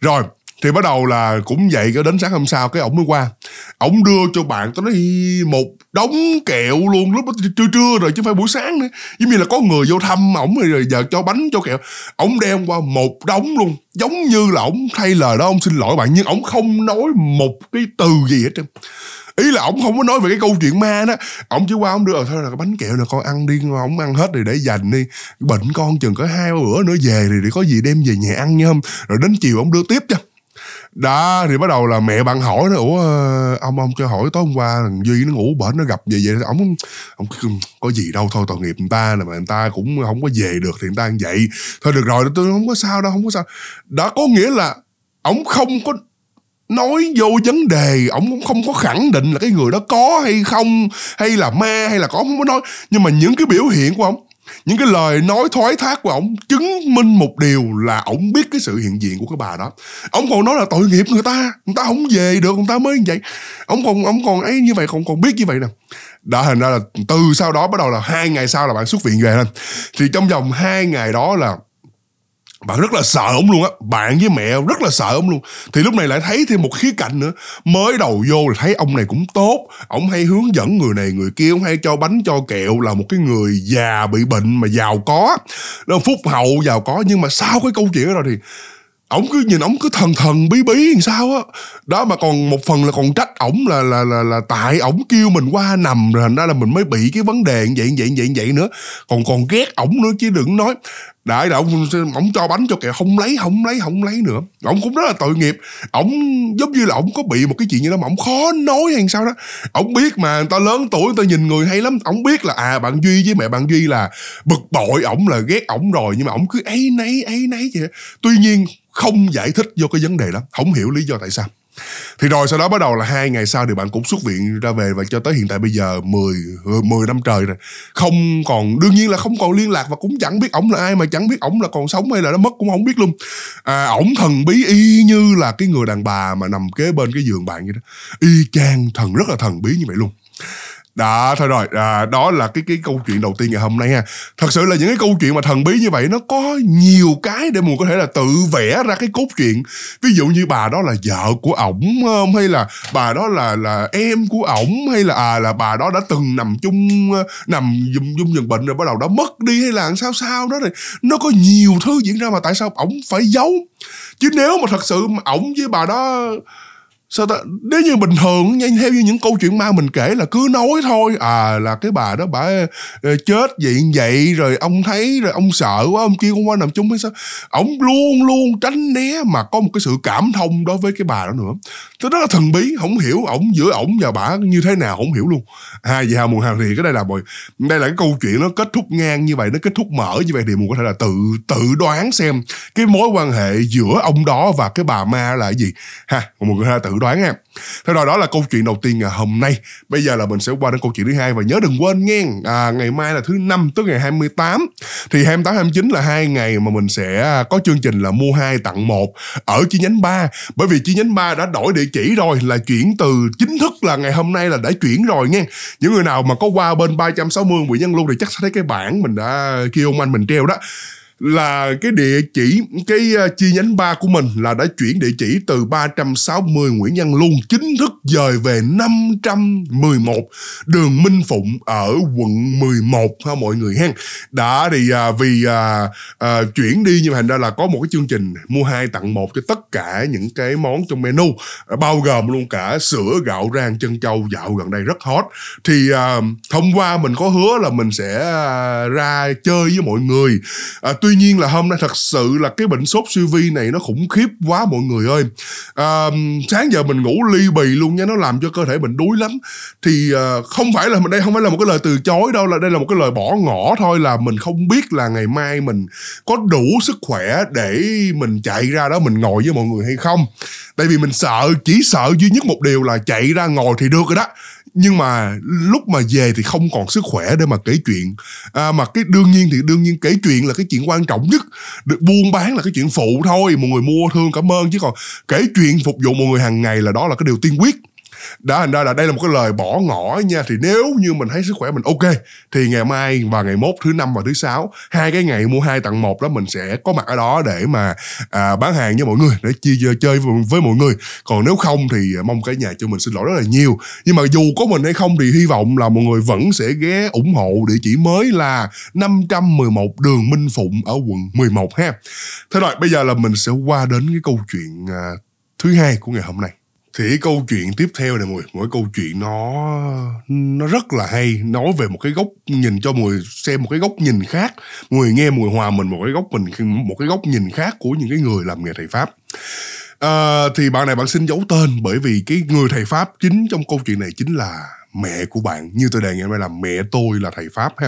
rồi thì bắt đầu là cũng vậy cái đến sáng hôm sau cái ổng mới qua ổng đưa cho bạn tôi nói một đống kẹo luôn lúc đó trưa trưa rồi chứ không phải buổi sáng nữa giống như là có người vô thăm ổng rồi giờ cho bánh cho kẹo ổng đem qua một đống luôn giống như là ổng thay lời đó ông xin lỗi bạn nhưng ổng không nói một cái từ gì hết trơn ý là ổng không có nói về cái câu chuyện ma đó ổng chỉ qua ổng đưa ờ, thôi là cái bánh kẹo là con ăn đi ổng ăn hết rồi để dành đi bệnh con chừng có hai bữa nữa về thì, để có gì đem về nhà ăn nha rồi đến chiều ổng đưa tiếp cho đó thì bắt đầu là mẹ bạn hỏi nó ủa ờ, ông ông cho hỏi tối hôm qua thằng duy nó ngủ bệnh nó gặp về vậy ổng ông có gì đâu thôi tội nghiệp người ta là mà người ta cũng không có về được thì người ta như vậy thôi được rồi tôi không có sao đâu không có sao đã có nghĩa là ông không có nói vô vấn đề ổng cũng không có khẳng định là cái người đó có hay không hay là ma hay là có không có nói nhưng mà những cái biểu hiện của ổng những cái lời nói thoái thác của ổng chứng minh một điều là ổng biết cái sự hiện diện của cái bà đó ổng còn nói là tội nghiệp người ta người ta không về được người ta mới như vậy ổng còn ổng còn ấy như vậy còn còn biết như vậy nè đã hình ra là từ sau đó bắt đầu là hai ngày sau là bạn xuất viện về lên thì trong vòng hai ngày đó là bạn rất là sợ ông luôn á bạn với mẹ rất là sợ ông luôn thì lúc này lại thấy thêm một khía cạnh nữa mới đầu vô là thấy ông này cũng tốt ông hay hướng dẫn người này người kia ông hay cho bánh cho kẹo là một cái người già bị bệnh mà giàu có nó phúc hậu giàu có nhưng mà sau cái câu chuyện đó rồi thì ổng cứ nhìn ổng cứ thần thần bí bí làm sao á đó. đó mà còn một phần là còn trách ổng là là là là tại ổng kêu mình qua nằm rồi thành ra là mình mới bị cái vấn đề như vậy như vậy như vậy như vậy nữa còn còn ghét ổng nữa chứ đừng nói đại là ông ông cho bánh cho kẹo không lấy không lấy không lấy nữa ông cũng rất là tội nghiệp ông giống như là ông có bị một cái chuyện gì đó mà ông khó nói hay sao đó ông biết mà người ta lớn tuổi người ta nhìn người hay lắm ông biết là à bạn duy với mẹ bạn duy là bực bội ổng là ghét ổng rồi nhưng mà ổng cứ ấy nấy ấy nấy vậy tuy nhiên không giải thích vô cái vấn đề đó không hiểu lý do tại sao thì rồi sau đó bắt đầu là hai ngày sau thì bạn cũng xuất viện ra về và cho tới hiện tại bây giờ 10 10 năm trời rồi không còn đương nhiên là không còn liên lạc và cũng chẳng biết ổng là ai mà chẳng biết ổng là còn sống hay là nó mất cũng không biết luôn à ổng thần bí y như là cái người đàn bà mà nằm kế bên cái giường bạn vậy đó y chang thần rất là thần bí như vậy luôn đó thôi rồi à, đó là cái cái câu chuyện đầu tiên ngày hôm nay ha thật sự là những cái câu chuyện mà thần bí như vậy nó có nhiều cái để mình có thể là tự vẽ ra cái cốt truyện ví dụ như bà đó là vợ của ổng um, hay là bà đó là là em của ổng hay là à là bà đó đã từng nằm chung uh, nằm dung dung dần bệnh rồi bắt đầu đã mất đi hay là sao sao đó rồi nó có nhiều thứ diễn ra mà tại sao ổng phải giấu chứ nếu mà thật sự ổng với bà đó sao ta nếu như bình thường nha theo như những câu chuyện ma mình kể là cứ nói thôi à là cái bà đó bà ờ, chết vậy vậy rồi ông thấy rồi ông sợ quá ông kia không qua nằm chung hay sao ổng luôn luôn tránh né mà có một cái sự cảm thông đối với cái bà đó nữa tôi rất là thần bí không hiểu ổng giữa ổng và bà như thế nào không hiểu luôn hai à, vậy hà mùa hàng thì cái đây là bồi đây là cái câu chuyện nó kết thúc ngang như vậy nó kết thúc mở như vậy thì mùa có thể là tự tự đoán xem cái mối quan hệ giữa ông đó và cái bà ma là gì ha mùa có thể là tự đoán ha thế rồi đó là câu chuyện đầu tiên ngày hôm nay bây giờ là mình sẽ qua đến câu chuyện thứ hai và nhớ đừng quên nghe à, ngày mai là thứ năm tức ngày 28 thì 28 29 là hai ngày mà mình sẽ à, có chương trình là mua hai tặng một ở chi nhánh 3 bởi vì chi nhánh 3 đã đổi địa chỉ rồi là chuyển từ chính thức là ngày hôm nay là đã chuyển rồi nha những người nào mà có qua bên 360 Nguyễn Nhân Luôn thì chắc sẽ thấy cái bảng mình đã kêu ông anh mình treo đó là cái địa chỉ cái à, chi nhánh ba của mình là đã chuyển địa chỉ từ 360 Nguyễn Văn Luân chính thức dời về 511 đường Minh Phụng ở quận 11 ha mọi người hen. Đã thì à, vì à, à, chuyển đi nhưng mà thành ra là có một cái chương trình mua hai tặng một cho tất cả những cái món trong menu bao gồm luôn cả sữa gạo rang chân châu dạo gần đây rất hot. Thì à, hôm qua mình có hứa là mình sẽ à, ra chơi với mọi người. À, tuy nhiên là hôm nay thật sự là cái bệnh sốt siêu vi này nó khủng khiếp quá mọi người ơi. À, sáng giờ mình ngủ ly bì luôn nha nó làm cho cơ thể mình đuối lắm thì ờ, không phải là mình đây không phải là một cái lời từ chối đâu là đây là một cái lời bỏ ngỏ thôi là mình không biết là ngày mai mình có đủ sức khỏe để mình chạy ra đó mình ngồi với mọi người hay không tại vì mình sợ chỉ sợ duy nhất một điều là chạy ra ngồi thì được rồi đó nhưng mà lúc mà về thì không còn sức khỏe để mà kể chuyện à, mà cái đương nhiên thì đương nhiên kể chuyện là cái chuyện quan trọng nhất được buôn bán là cái chuyện phụ thôi mọi người mua thương cảm ơn chứ còn kể chuyện phục vụ mọi người hàng ngày là đó là cái điều tiên quyết đó thành ra là đây là một cái lời bỏ ngỏ nha thì nếu như mình thấy sức khỏe mình ok thì ngày mai và ngày mốt thứ năm và thứ sáu hai cái ngày mua hai tặng một đó mình sẽ có mặt ở đó để mà à, bán hàng với mọi người để chia chơi với, với mọi người còn nếu không thì mong cả nhà cho mình xin lỗi rất là nhiều nhưng mà dù có mình hay không thì hy vọng là mọi người vẫn sẽ ghé ủng hộ địa chỉ mới là 511 đường Minh Phụng ở quận 11 ha thế rồi bây giờ là mình sẽ qua đến cái câu chuyện à, thứ hai của ngày hôm nay thì cái câu chuyện tiếp theo này mùi mỗi câu chuyện nó nó rất là hay nói về một cái góc nhìn cho mùi xem một cái góc nhìn khác mùi nghe mùi hòa mình một cái góc mình một cái góc nhìn khác của những cái người làm nghề thầy pháp à, thì bạn này bạn xin giấu tên bởi vì cái người thầy pháp chính trong câu chuyện này chính là mẹ của bạn như tôi đề ngày hôm là mẹ tôi là thầy pháp ha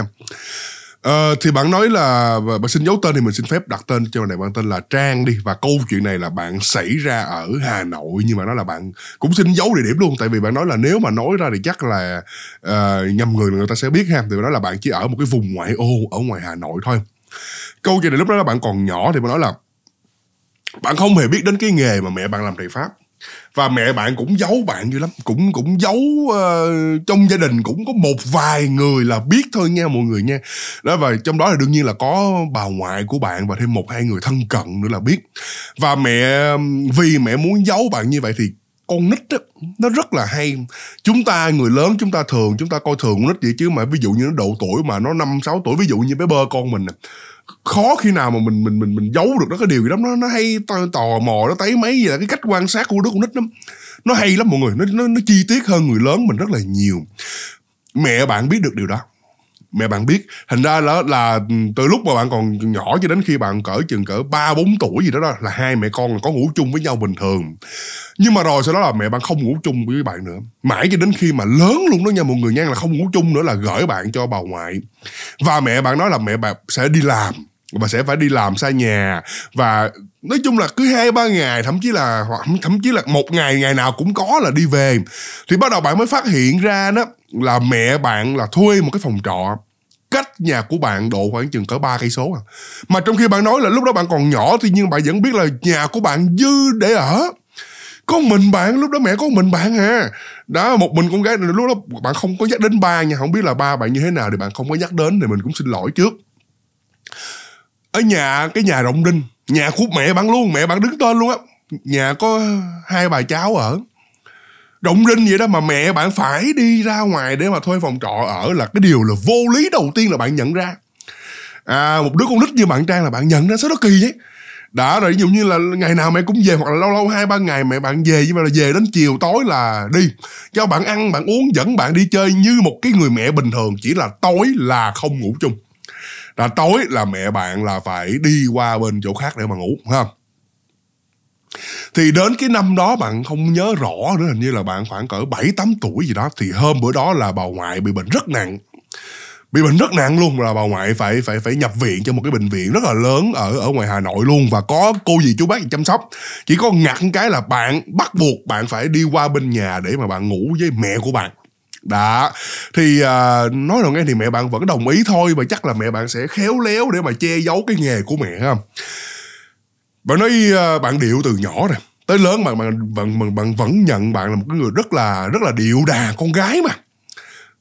Ờ, thì bạn nói là bạn xin giấu tên thì mình xin phép đặt tên cho bạn này bạn tên là Trang đi và câu chuyện này là bạn xảy ra ở Hà Nội nhưng mà nó là bạn cũng xin giấu địa điểm luôn tại vì bạn nói là nếu mà nói ra thì chắc là uh, nhầm người người ta sẽ biết ha thì bạn nói là bạn chỉ ở một cái vùng ngoại ô ở ngoài Hà Nội thôi câu chuyện này lúc đó là bạn còn nhỏ thì bạn nói là bạn không hề biết đến cái nghề mà mẹ bạn làm thầy pháp và mẹ bạn cũng giấu bạn dữ lắm cũng cũng giấu uh, trong gia đình cũng có một vài người là biết thôi nha mọi người nha đó và trong đó là đương nhiên là có bà ngoại của bạn và thêm một hai người thân cận nữa là biết và mẹ vì mẹ muốn giấu bạn như vậy thì con nít đó, nó rất là hay chúng ta người lớn chúng ta thường chúng ta coi thường con nít vậy chứ mà ví dụ như nó độ tuổi mà nó năm sáu tuổi ví dụ như bé bơ con mình khó khi nào mà mình mình mình mình giấu được đó cái điều gì đó nó nó hay tò, tò mò nó thấy mấy gì là cái cách quan sát của đứa con nít nó nó hay lắm mọi người nó nó nó chi tiết hơn người lớn mình rất là nhiều mẹ bạn biết được điều đó mẹ bạn biết hình ra đó là từ lúc mà bạn còn nhỏ cho đến khi bạn cỡ chừng cỡ ba bốn tuổi gì đó, đó là hai mẹ con có ngủ chung với nhau bình thường nhưng mà rồi sau đó là mẹ bạn không ngủ chung với bạn nữa mãi cho đến khi mà lớn luôn đó nha mọi người nha là không ngủ chung nữa là gửi bạn cho bà ngoại và mẹ bạn nói là mẹ bạn sẽ đi làm và sẽ phải đi làm xa nhà và nói chung là cứ hai ba ngày thậm chí là thậm chí là một ngày ngày nào cũng có là đi về thì bắt đầu bạn mới phát hiện ra đó là mẹ bạn là thuê một cái phòng trọ cách nhà của bạn độ khoảng chừng cỡ ba cây số à mà trong khi bạn nói là lúc đó bạn còn nhỏ tuy nhiên bạn vẫn biết là nhà của bạn dư để ở có mình bạn lúc đó mẹ có mình bạn à đó một mình con gái lúc đó bạn không có nhắc đến ba nha không biết là ba bạn như thế nào thì bạn không có nhắc đến thì mình cũng xin lỗi trước ở nhà cái nhà rộng đinh nhà của mẹ bạn luôn mẹ bạn đứng tên luôn á nhà có hai bà cháu ở rộng rinh vậy đó mà mẹ bạn phải đi ra ngoài để mà thuê phòng trọ ở là cái điều là vô lý đầu tiên là bạn nhận ra à, một đứa con nít như bạn trang là bạn nhận ra sao đó kỳ vậy đã rồi ví dụ như là ngày nào mẹ cũng về hoặc là lâu lâu hai ba ngày mẹ bạn về nhưng mà là về đến chiều tối là đi cho bạn ăn bạn uống dẫn bạn đi chơi như một cái người mẹ bình thường chỉ là tối là không ngủ chung là tối là mẹ bạn là phải đi qua bên chỗ khác để mà ngủ không thì đến cái năm đó bạn không nhớ rõ nữa hình như là bạn khoảng cỡ 7 8 tuổi gì đó thì hôm bữa đó là bà ngoại bị bệnh rất nặng bị bệnh rất nặng luôn là bà ngoại phải phải phải nhập viện cho một cái bệnh viện rất là lớn ở ở ngoài Hà Nội luôn và có cô gì chú bác gì chăm sóc chỉ có ngặt cái là bạn bắt buộc bạn phải đi qua bên nhà để mà bạn ngủ với mẹ của bạn đã thì à, nói rồi nghe thì mẹ bạn vẫn đồng ý thôi và chắc là mẹ bạn sẽ khéo léo để mà che giấu cái nghề của mẹ không bạn nói ờ, bạn điệu từ nhỏ rồi tới lớn bạn bạn bạn bạn, bạn vẫn nhận bạn là một cái người rất là rất là điệu đà con gái mà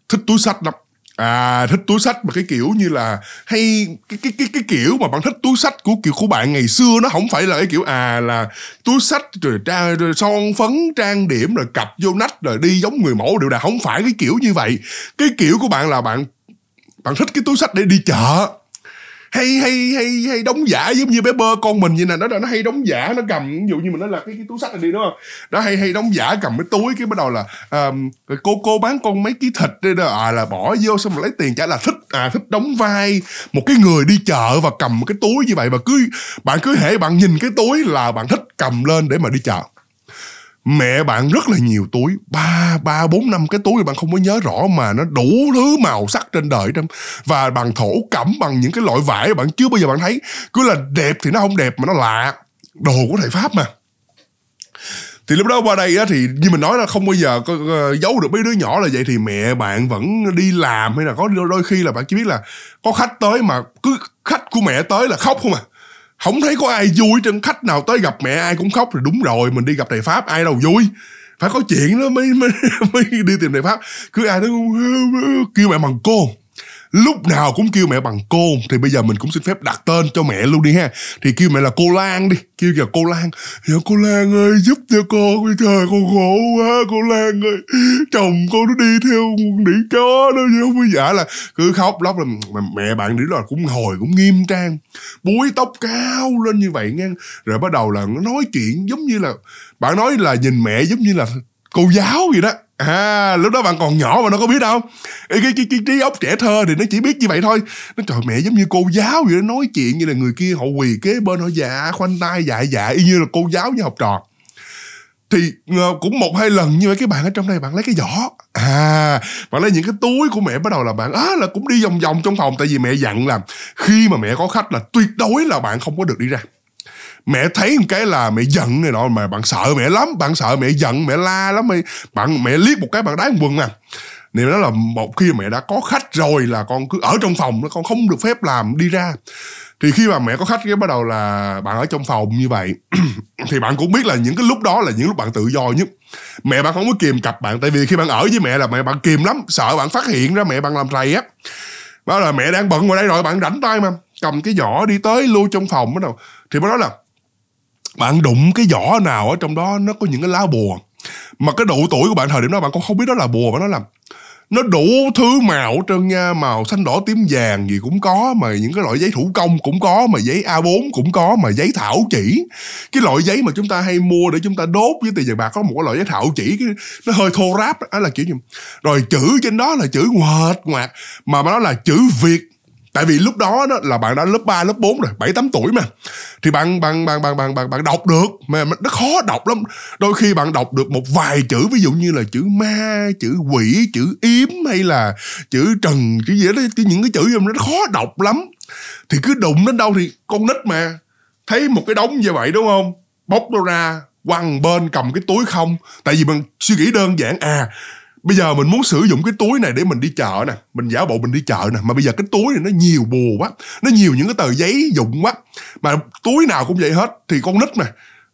thích túi sách lắm à thích túi sách mà cái kiểu như là hay cái cái cái cái kiểu mà bạn thích túi sách của kiểu của bạn ngày xưa nó không phải là cái kiểu à là túi sách rồi, trang rồi son phấn trang điểm rồi cặp vô nách rồi đi giống người mẫu điệu đà không phải cái kiểu như vậy cái kiểu của bạn là bạn bạn thích cái túi sách để đi chợ hay hay hay hay đóng giả giống như bé bơ con mình vậy nè nó nó hay đóng giả nó cầm ví dụ như mình nó là cái, cái túi sách này đi đúng không nó hay hay đóng giả cầm cái túi cái bắt đầu là um, cô cô bán con mấy ký thịt đây đó à là bỏ vô xong rồi lấy tiền trả là thích à thích đóng vai một cái người đi chợ và cầm một cái túi như vậy mà cứ bạn cứ hệ bạn nhìn cái túi là bạn thích cầm lên để mà đi chợ mẹ bạn rất là nhiều túi ba ba bốn năm cái túi bạn không có nhớ rõ mà nó đủ thứ màu sắc trên đời trong và bằng thổ cẩm bằng những cái loại vải bạn chưa bao giờ bạn thấy cứ là đẹp thì nó không đẹp mà nó lạ đồ của thầy pháp mà thì lúc đó qua đây á, thì như mình nói là không bao giờ có, uh, giấu được mấy đứa nhỏ là vậy thì mẹ bạn vẫn đi làm hay là có đôi khi là bạn chỉ biết là có khách tới mà cứ khách của mẹ tới là khóc không à không thấy có ai vui trên khách nào tới gặp mẹ ai cũng khóc thì đúng rồi mình đi gặp thầy pháp ai đâu vui phải có chuyện nó mới mới, mới đi tìm thầy pháp cứ ai đó kêu mẹ bằng côn lúc nào cũng kêu mẹ bằng cô thì bây giờ mình cũng xin phép đặt tên cho mẹ luôn đi ha thì kêu mẹ là cô Lan đi kêu kìa cô Lan dạ cô Lan ơi giúp cho con bây trời con khổ quá cô Lan ơi chồng con nó đi theo đĩ chó đâu chứ không giả là cứ khóc lóc là mẹ bạn đĩ là cũng hồi cũng nghiêm trang búi tóc cao lên như vậy ngang rồi bắt đầu là nói chuyện giống như là bạn nói là nhìn mẹ giống như là cô giáo vậy đó à lúc đó bạn còn nhỏ mà nó có biết đâu cái, cái, cái trí óc trẻ thơ thì nó chỉ biết như vậy thôi nó trời mẹ giống như cô giáo vậy nó nói chuyện như là người kia họ quỳ kế bên họ dạ khoanh tay dạ dạ y như là cô giáo với học trò thì ờ, cũng một hai lần như vậy cái bạn ở trong đây bạn lấy cái giỏ à bạn lấy những cái túi của mẹ bắt đầu là bạn á à, là cũng đi vòng vòng trong phòng tại vì mẹ dặn là khi mà mẹ có khách là tuyệt đối là bạn không có được đi ra mẹ thấy một cái là mẹ giận này nọ mà bạn sợ mẹ lắm bạn sợ mẹ giận mẹ la lắm mày bạn mẹ liếc một cái bạn đá một quần mà nên đó là một khi mẹ đã có khách rồi là con cứ ở trong phòng nó con không được phép làm đi ra thì khi mà mẹ có khách cái bắt đầu là bạn ở trong phòng như vậy thì bạn cũng biết là những cái lúc đó là những lúc bạn tự do nhất mẹ bạn không có kìm cặp bạn tại vì khi bạn ở với mẹ là mẹ bạn kìm lắm sợ bạn phát hiện ra mẹ bạn làm rầy á bao là mẹ đang bận ngoài đây rồi bạn rảnh tay mà cầm cái giỏ đi tới lưu trong phòng bắt đầu thì bắt đó là bạn đụng cái vỏ nào ở trong đó nó có những cái lá bùa mà cái độ tuổi của bạn thời điểm đó bạn còn không biết đó là bùa mà nó làm nó đủ thứ màu trơn nha màu xanh đỏ tím vàng gì cũng có mà những cái loại giấy thủ công cũng có mà giấy A4 cũng có mà giấy thảo chỉ cái loại giấy mà chúng ta hay mua để chúng ta đốt với tiền vàng bạc có một cái loại giấy thảo chỉ cái, nó hơi thô ráp đó là kiểu gì rồi chữ trên đó là chữ ngoệt ngoạc mà nó là chữ Việt tại vì lúc đó đó là bạn đã lớp 3, lớp 4 rồi bảy tám tuổi mà thì bạn bạn bạn bạn bạn bạn, bạn đọc được mà nó khó đọc lắm đôi khi bạn đọc được một vài chữ ví dụ như là chữ ma chữ quỷ chữ yếm hay là chữ trần chữ gì đó những cái chữ nó khó đọc lắm thì cứ đụng đến đâu thì con nít mà thấy một cái đống như vậy đúng không bóc nó ra quăng bên cầm cái túi không tại vì mình suy nghĩ đơn giản à bây giờ mình muốn sử dụng cái túi này để mình đi chợ nè mình giả bộ mình đi chợ nè mà bây giờ cái túi này nó nhiều bùa quá nó nhiều những cái tờ giấy dụng quá mà túi nào cũng vậy hết thì con nít mà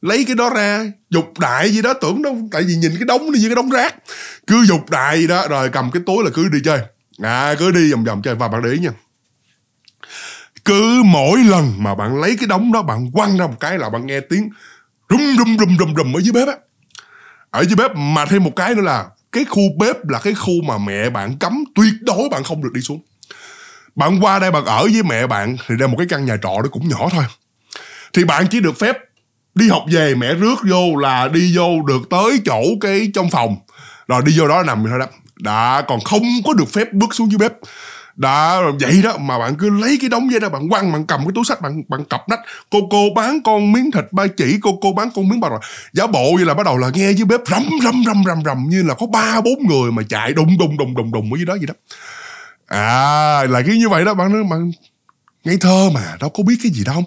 lấy cái đó ra dục đại gì đó tưởng nó tại vì nhìn cái đống nó như cái đống rác cứ dục đại gì đó rồi cầm cái túi là cứ đi chơi à cứ đi vòng vòng chơi và bạn để ý nha cứ mỗi lần mà bạn lấy cái đống đó bạn quăng ra một cái là bạn nghe tiếng rum rum rum rum rum ở dưới bếp á ở dưới bếp mà thêm một cái nữa là cái khu bếp là cái khu mà mẹ bạn cấm tuyệt đối bạn không được đi xuống bạn qua đây bạn ở với mẹ bạn thì đây một cái căn nhà trọ đó cũng nhỏ thôi thì bạn chỉ được phép đi học về mẹ rước vô là đi vô được tới chỗ cái trong phòng rồi đi vô đó nằm thôi đó đã còn không có được phép bước xuống dưới bếp đó vậy đó mà bạn cứ lấy cái đống giấy đó bạn quăng bạn cầm cái túi sách bạn bạn cặp nách cô cô bán con miếng thịt ba chỉ cô cô bán con miếng ba rồi giả bộ như là bắt đầu là nghe dưới bếp rầm rầm rầm rầm rầm như là có ba bốn người mà chạy đùng đùng đùng đùng đùng ở dưới đó vậy đó à là cái như vậy đó bạn nói bạn ngây thơ mà đâu có biết cái gì đâu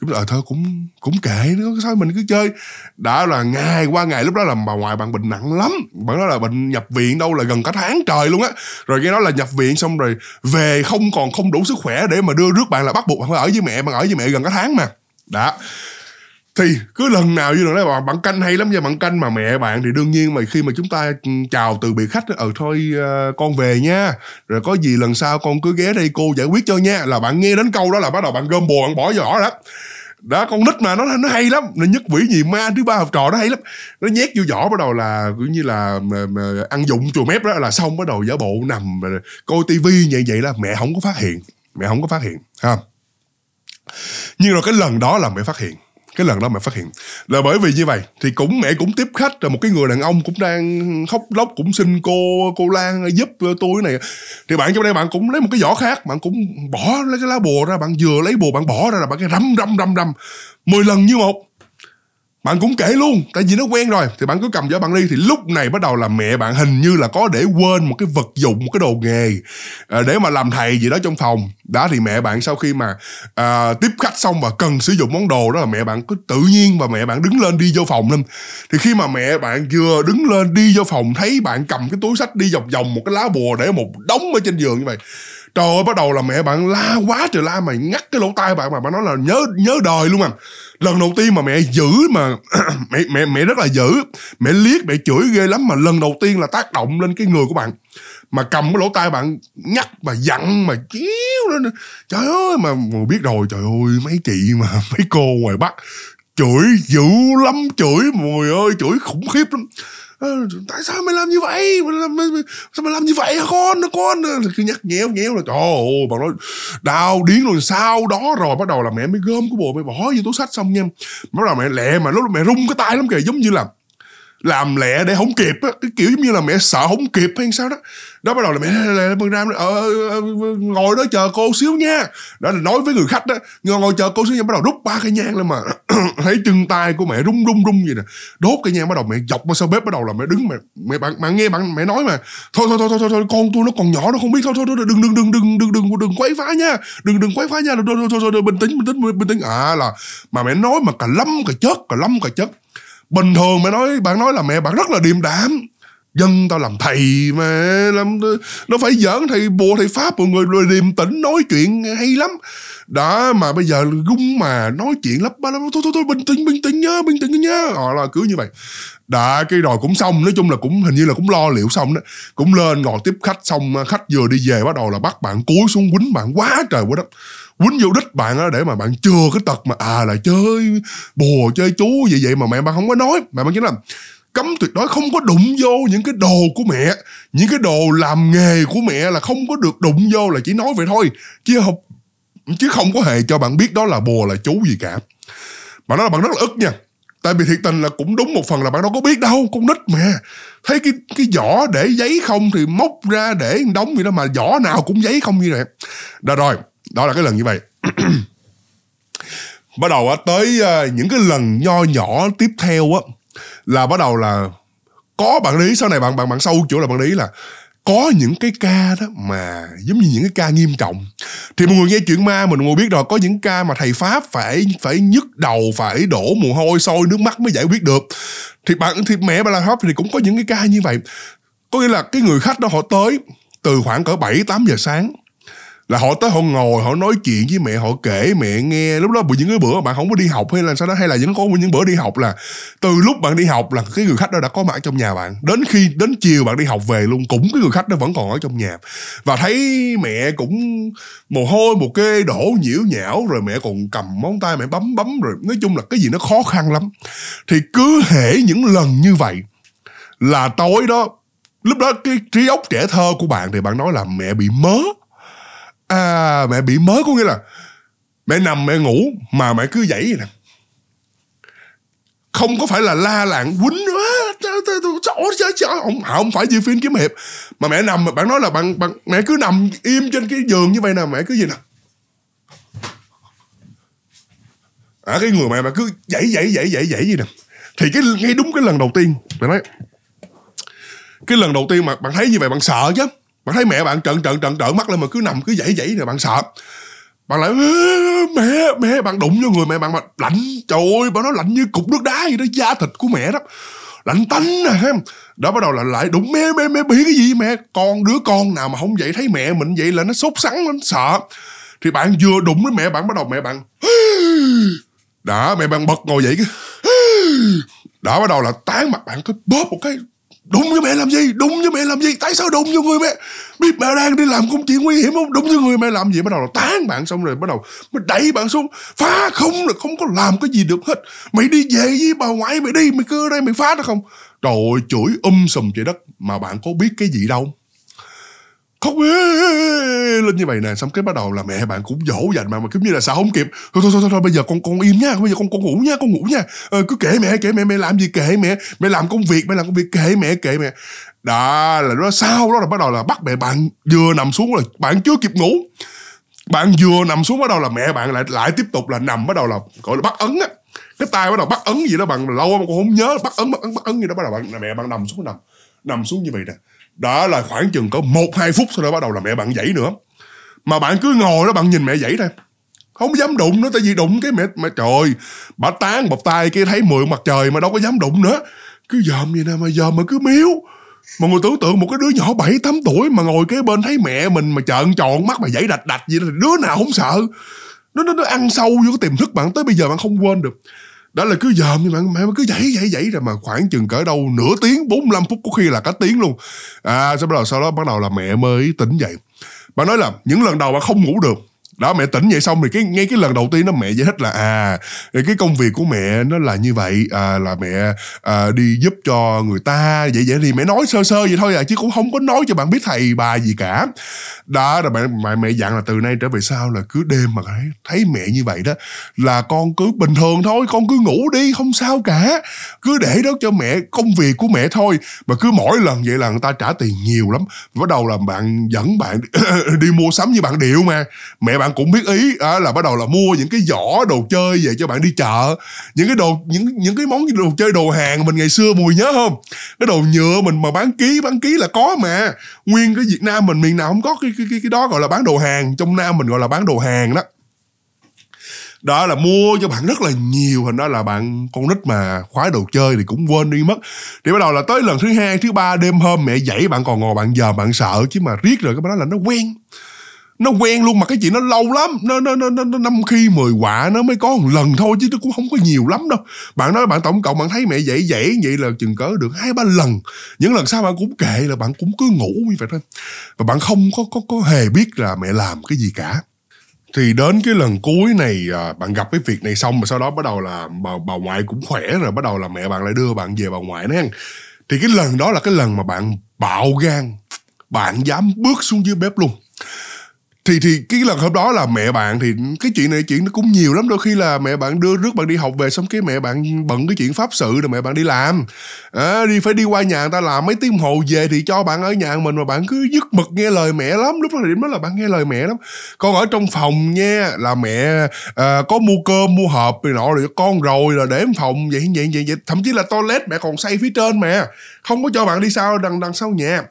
chúng là thơ cũng cũng kệ nữa, sao mình cứ chơi đã là ngày qua ngày lúc đó là bà ngoại bạn bệnh nặng lắm bạn đó là bệnh nhập viện đâu là gần cả tháng trời luôn á rồi cái đó là nhập viện xong rồi về không còn không đủ sức khỏe để mà đưa rước bạn là bắt buộc bạn phải ở với mẹ bạn ở với mẹ gần cả tháng mà đã thì cứ lần nào như lần đó bạn bạn canh hay lắm nha bạn canh mà mẹ bạn thì đương nhiên mà khi mà chúng ta ừ, chào từ biệt khách ờ ừ, thôi ờ, con về nha rồi có gì lần sau con cứ ghé đây cô giải quyết cho nha là bạn nghe đến câu đó là bắt đầu bạn gom bồ bạn bỏ vỏ đó đó con nít mà nó nó hay lắm nó nhất vĩ gì ma thứ ba học trò nó hay lắm nó nhét vô vỏ bắt đầu là cũng như là mà, mà, ăn dụng chùa mép đó là xong bắt đầu giả bộ nằm coi tivi vậy vậy là mẹ không có phát hiện mẹ không có phát hiện ha nhưng rồi cái lần đó là mẹ phát hiện cái lần đó mẹ phát hiện là bởi vì như vậy thì cũng mẹ cũng tiếp khách rồi một cái người đàn ông cũng đang khóc lóc cũng xin cô cô lan giúp tôi này thì bạn trong đây bạn cũng lấy một cái giỏ khác bạn cũng bỏ lấy cái lá bùa ra bạn vừa lấy bùa bạn bỏ ra là bạn cái rầm rầm rầm rầm mười lần như một bạn cũng kể luôn tại vì nó quen rồi thì bạn cứ cầm vở bạn đi thì lúc này bắt đầu là mẹ bạn hình như là có để quên một cái vật dụng một cái đồ nghề à, để mà làm thầy gì đó trong phòng đã thì mẹ bạn sau khi mà à, tiếp khách xong và cần sử dụng món đồ đó là mẹ bạn cứ tự nhiên và mẹ bạn đứng lên đi vô phòng lên thì khi mà mẹ bạn vừa đứng lên đi vô phòng thấy bạn cầm cái túi sách đi vòng vòng một cái lá bùa để một đống ở trên giường như vậy trời ơi bắt đầu là mẹ bạn la quá trời la mày ngắt cái lỗ tai bạn mà bạn nói là nhớ nhớ đời luôn mà lần đầu tiên mà mẹ giữ mà mẹ mẹ mẹ rất là giữ mẹ liếc mẹ chửi ghê lắm mà lần đầu tiên là tác động lên cái người của bạn mà cầm cái lỗ tai bạn nhắc mà dặn mà chiếu lên trời ơi mà, mà biết rồi trời ơi mấy chị mà mấy cô ngoài bắc chửi dữ lắm chửi mùi ơi chửi khủng khiếp lắm Ờ, tại sao mày làm như vậy mày làm, sao mày làm như vậy hả con nó con ờ, cứ nhắc nhéo nhéo là trời ơi bà nói đau điên rồi sau đó rồi bắt đầu là mẹ mới gom cái bồ mẹ bỏ vô túi sách xong nha bắt đầu mẹ lẹ mà lúc mẹ rung cái tay lắm kìa giống như là làm lẹ để không kịp á cái kiểu giống như là mẹ sợ không kịp hay sao đó đó bắt đầu là mẹ là bưng ra ờ, ngồi đó chờ cô xíu nha đó là nói với người khách đó ngồi, ngồi chờ cô xíu nha bắt đầu rút ba cái nhang lên mà thấy chân tay của mẹ rung rung rung gì nè đốt cái nhang bắt đầu mẹ dọc qua sau bếp bắt đầu là mẹ đứng mẹ mẹ bạn bạn nghe bạn mẹ nói mà thôi thôi thôi thôi thôi, con tôi nó còn nhỏ nó không biết thôi thôi, thôi đừng đừng đừng đừng đừng đừng đừng quấy phá nha đừng đừng quấy phá nha thôi thôi thôi, thôi, bình tĩnh bình tĩnh bình tĩnh à là mà mẹ nói mà cả lâm cả chết cả lâm cả chết bình thường mẹ nói bạn nói là mẹ bạn rất là điềm đạm dân ta làm thầy mà làm nó phải giỡn thầy bùa thầy pháp mọi người rồi điềm tĩnh nói chuyện hay lắm đó mà bây giờ gung mà nói chuyện lắp ba lắm thôi thôi thôi bình tĩnh bình tĩnh nhá bình tĩnh nhá họ ờ, là cứ như vậy đã cái rồi cũng xong nói chung là cũng hình như là cũng lo liệu xong đó cũng lên ngồi tiếp khách xong khách vừa đi về bắt đầu là bắt bạn cúi xuống quýnh bạn quá trời quá đất quýnh vô đích bạn đó để mà bạn chưa cái tật mà à là chơi bùa chơi chú vậy vậy mà mẹ bạn không có nói mẹ bạn chính là cấm tuyệt đối không có đụng vô những cái đồ của mẹ những cái đồ làm nghề của mẹ là không có được đụng vô là chỉ nói vậy thôi chứ không chứ không có hề cho bạn biết đó là bùa là chú gì cả mà nó là bạn rất là ức nha tại vì thiệt tình là cũng đúng một phần là bạn đâu có biết đâu con nít mẹ. thấy cái cái giỏ để giấy không thì móc ra để đóng vậy đó mà giỏ nào cũng giấy không như vậy đó rồi đó là cái lần như vậy bắt đầu tới à, những cái lần nho nhỏ tiếp theo á là bắt đầu là có bạn lý sau này bạn bạn bạn sâu chỗ là bạn lý là có những cái ca đó mà giống như những cái ca nghiêm trọng thì mọi người nghe chuyện ma mình ngồi biết rồi có những ca mà thầy pháp phải phải nhức đầu phải đổ mồ hôi sôi nước mắt mới giải quyết được thì bạn thì mẹ bà là pháp thì cũng có những cái ca như vậy có nghĩa là cái người khách đó họ tới từ khoảng cỡ 7 8 giờ sáng là họ tới họ ngồi họ nói chuyện với mẹ họ kể mẹ nghe lúc đó những cái bữa bạn không có đi học hay là sao đó hay là những có những bữa đi học là từ lúc bạn đi học là cái người khách đó đã có mặt trong nhà bạn đến khi đến chiều bạn đi học về luôn cũng cái người khách đó vẫn còn ở trong nhà và thấy mẹ cũng mồ hôi một cái đổ nhiễu nhão rồi mẹ còn cầm móng tay mẹ bấm bấm rồi nói chung là cái gì nó khó khăn lắm thì cứ hễ những lần như vậy là tối đó lúc đó cái trí óc trẻ thơ của bạn thì bạn nói là mẹ bị mớ à mẹ bị mới có nghĩa là mẹ nằm mẹ ngủ mà mẹ cứ dậy nè không có phải là la lạng quýnh không không phải như phim kiếm hiệp mà mẹ nằm mà bạn nói là bạn bạn mẹ cứ nằm im trên cái giường như vậy nè mẹ cứ gì nè à cái người mẹ mà cứ dậy dậy dậy dậy dậy gì nè thì cái ngay đúng cái lần đầu tiên mẹ nói cái lần đầu tiên mà bạn thấy như vậy bạn sợ chứ bạn thấy mẹ bạn trợn trợn trợn trợn mắt lên mà cứ nằm cứ dãy dãy nè bạn sợ bạn lại mẹ mẹ bạn đụng vô người mẹ bạn mà lạnh trời ơi bạn nó lạnh như cục nước đá vậy đó da thịt của mẹ đó lạnh tanh nè em đó bắt đầu là lại đụng mẹ mẹ mẹ bị cái gì mẹ con đứa con nào mà không vậy thấy mẹ mình vậy là nó sốt sắng nó sợ thì bạn vừa đụng với mẹ bạn bắt đầu mẹ bạn đã mẹ bạn bật ngồi dậy cái đó bắt đầu là tán mặt bạn cứ bóp một cái đúng với mẹ làm gì đúng với mẹ làm gì tại sao đúng vô người mẹ biết mẹ đang đi làm công chuyện nguy hiểm không đúng với người mẹ làm gì bắt đầu là tán bạn xong rồi bắt đầu mới đẩy bạn xuống phá không là không có làm cái gì được hết mày đi về với bà ngoại mày đi mày cứ ở đây mày phá nó không trời ơi chửi um sùm trời đất mà bạn có biết cái gì đâu khóc lên như vậy nè xong cái bắt đầu là mẹ bạn cũng dỗ dành mà mà kiểu như là sao không kịp thôi thôi thôi, thôi bây giờ con con im nha bây giờ con con ngủ nha con ngủ nha ờ, cứ kể mẹ kể mẹ mẹ làm gì kể mẹ mẹ làm công việc mẹ làm công việc kể mẹ kể mẹ đó là nó sau đó là bắt đầu là bắt mẹ bạn vừa nằm xuống là bạn chưa kịp ngủ bạn vừa nằm xuống bắt đầu là mẹ bạn lại lại tiếp tục là nằm bắt đầu là gọi là bắt ấn á cái tay bắt đầu bắt ấn gì đó bằng lâu mà cũng không nhớ bắt ấn bắt ấn bắt ấn gì đó bắt đầu bạn mẹ bạn nằm xuống nằm nằm xuống như vậy nè đó là khoảng chừng có một hai phút sau đó bắt đầu là mẹ bạn dãy nữa mà bạn cứ ngồi đó bạn nhìn mẹ dãy thôi không dám đụng nữa tại vì đụng cái mẹ mẹ trời bà tán bọc tay kia thấy mượn mặt trời mà đâu có dám đụng nữa cứ dòm vậy nè mà dòm mà cứ miếu mà người tưởng tượng một cái đứa nhỏ 7, 8 tuổi mà ngồi kế bên thấy mẹ mình mà trợn tròn mắt mà dãy đạch đạch gì đó đứa nào không sợ nó nó nó ăn sâu vô cái tiềm thức bạn tới bây giờ bạn không quên được đó là cứ dòm như bạn mẹ cứ dãy dãy dãy rồi mà khoảng chừng cỡ đâu nửa tiếng 45 phút có khi là cả tiếng luôn à sau đó sau đó bắt đầu là mẹ mới tỉnh dậy bà nói là những lần đầu bà không ngủ được đó mẹ tỉnh vậy xong thì cái ngay cái lần đầu tiên đó mẹ giải thích là à cái công việc của mẹ nó là như vậy à, là mẹ à, đi giúp cho người ta vậy vậy thì mẹ nói sơ sơ vậy thôi à chứ cũng không có nói cho bạn biết thầy bà gì cả đó rồi mẹ mẹ mẹ dặn là từ nay trở về sau là cứ đêm mà thấy, thấy mẹ như vậy đó là con cứ bình thường thôi con cứ ngủ đi không sao cả cứ để đó cho mẹ công việc của mẹ thôi mà cứ mỗi lần vậy là người ta trả tiền nhiều lắm bắt đầu là bạn dẫn bạn đi mua sắm như bạn điệu mà mẹ bạn bạn cũng biết ý à, là bắt đầu là mua những cái giỏ đồ chơi về cho bạn đi chợ những cái đồ những những cái món đồ chơi đồ hàng mình ngày xưa mùi nhớ không cái đồ nhựa mình mà bán ký bán ký là có mà nguyên cái việt nam mình miền nào không có cái cái cái, cái đó gọi là bán đồ hàng trong nam mình gọi là bán đồ hàng đó đó là mua cho bạn rất là nhiều hình đó là bạn con nít mà khoái đồ chơi thì cũng quên đi mất thì bắt đầu là tới lần thứ hai thứ ba đêm hôm mẹ dậy bạn còn ngồi bạn giờ bạn sợ chứ mà riết rồi cái đó là nó quen nó quen luôn mà cái chuyện nó lâu lắm nó nó nó nó năm khi mười quả nó mới có một lần thôi chứ nó cũng không có nhiều lắm đâu bạn nói bạn tổng cộng bạn thấy mẹ dậy dậy vậy là chừng cỡ được hai ba lần những lần sau bạn cũng kệ là bạn cũng cứ ngủ như vậy thôi và bạn không có có có hề biết là mẹ làm cái gì cả thì đến cái lần cuối này à, bạn gặp cái việc này xong mà sau đó bắt đầu là bà, bà ngoại cũng khỏe rồi bắt đầu là mẹ bạn lại đưa bạn về bà ngoại nữa thì cái lần đó là cái lần mà bạn bạo gan bạn dám bước xuống dưới bếp luôn thì thì cái lần hôm đó là mẹ bạn thì cái chuyện này chuyện nó cũng nhiều lắm đôi khi là mẹ bạn đưa rước bạn đi học về xong cái mẹ bạn bận cái chuyện pháp sự rồi mẹ bạn đi làm à, đi phải đi qua nhà người ta làm mấy tiếng hồ về thì cho bạn ở nhà mình mà bạn cứ dứt mực nghe lời mẹ lắm lúc đó điểm đó là bạn nghe lời mẹ lắm con ở trong phòng nha là mẹ à, có mua cơm mua hộp thì nọ rồi con rồi là để phòng vậy vậy vậy, vậy. thậm chí là toilet mẹ còn xây phía trên mẹ không có cho bạn đi sau đằng đằng sau nhà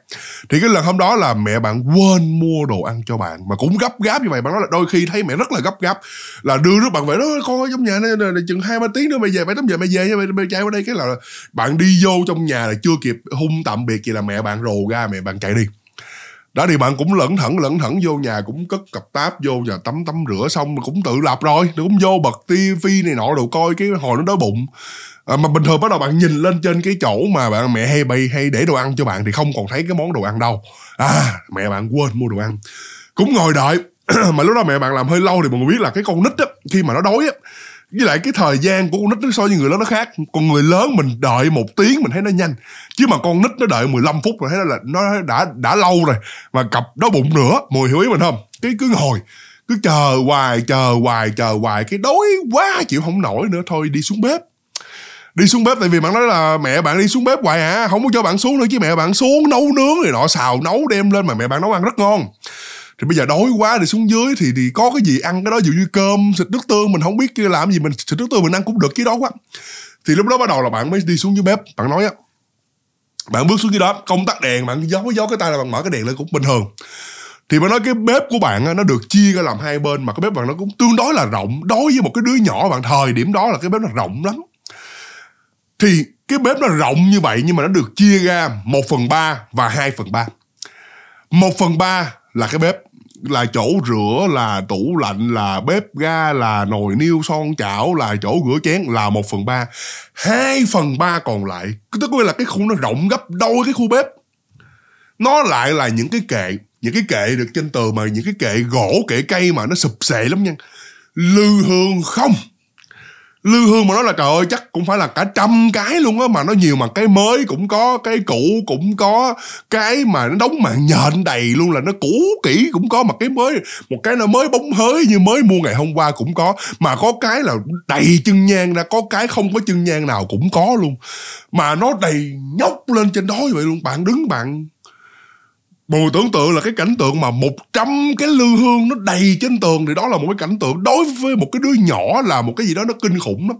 thì cái lần hôm đó là mẹ bạn quên mua đồ ăn cho bạn mà cũng gấp gáp như vậy bạn nói là đôi khi thấy mẹ rất là gấp gáp là đưa đứa bạn về đó con ở trong nhà này, này, này chừng hai ba tiếng nữa mày về bảy tám giờ mày về nha mày, mày chạy qua đây cái là bạn đi vô trong nhà là chưa kịp hung tạm biệt gì là mẹ bạn rồ ra mẹ bạn chạy đi đó thì bạn cũng lẩn thẩn lẩn thẩn vô nhà cũng cất cặp táp vô nhà tắm tắm rửa xong cũng tự lập rồi cũng vô bật tivi này nọ đồ coi cái hồi nó đói bụng à, mà bình thường bắt đầu bạn nhìn lên trên cái chỗ mà bạn mẹ hay bày hay để đồ ăn cho bạn thì không còn thấy cái món đồ ăn đâu à mẹ bạn quên mua đồ ăn cũng ngồi đợi mà lúc đó mẹ bạn làm hơi lâu thì mọi người biết là cái con nít á khi mà nó đói á với lại cái thời gian của con nít nó so với người lớn nó khác còn người lớn mình đợi một tiếng mình thấy nó nhanh chứ mà con nít nó đợi 15 phút rồi thấy là nó đã đã lâu rồi mà cặp đói bụng nữa mùi hiểu ý mình không cái cứ ngồi cứ chờ hoài chờ hoài chờ hoài cái đói quá chịu không nổi nữa thôi đi xuống bếp đi xuống bếp tại vì bạn nói là mẹ bạn đi xuống bếp hoài à không có cho bạn xuống nữa chứ mẹ bạn xuống nấu nướng này nọ xào nấu đem lên mà mẹ bạn nấu ăn rất ngon thì bây giờ đói quá thì xuống dưới thì thì có cái gì ăn cái đó dụ như cơm xịt nước tương mình không biết làm gì mình xịt nước tương mình ăn cũng được chứ đó quá thì lúc đó bắt đầu là bạn mới đi xuống dưới bếp bạn nói á bạn bước xuống dưới đó công tắc đèn bạn gió gió cái tay là bạn mở cái đèn lên cũng bình thường thì bạn nói cái bếp của bạn nó được chia ra làm hai bên mà cái bếp bạn nó cũng tương đối là rộng đối với một cái đứa nhỏ bạn thời điểm đó là cái bếp nó rộng lắm thì cái bếp nó rộng như vậy nhưng mà nó được chia ra 1 phần 3 và 2 phần 3. 1 phần 3 là cái bếp là chỗ rửa là tủ lạnh là bếp ga là nồi niêu son chảo là chỗ rửa chén là 1 phần 3 2 phần 3 còn lại tức là cái khu nó rộng gấp đôi cái khu bếp nó lại là những cái kệ những cái kệ được trên tường mà những cái kệ gỗ kệ cây mà nó sụp sệ lắm nha lư hương không lư hương mà nói là trời ơi chắc cũng phải là cả trăm cái luôn á mà nó nhiều mà cái mới cũng có cái cũ cũng có cái mà nó đóng mạng nhện đầy luôn là nó cũ kỹ cũng có mà cái mới một cái nó mới bóng hới như mới mua ngày hôm qua cũng có mà có cái là đầy chân nhang ra có cái không có chân nhang nào cũng có luôn mà nó đầy nhóc lên trên đó vậy luôn bạn đứng bạn Bùi tưởng tượng là cái cảnh tượng mà 100 cái lư hương nó đầy trên tường thì đó là một cái cảnh tượng đối với một cái đứa nhỏ là một cái gì đó nó kinh khủng lắm.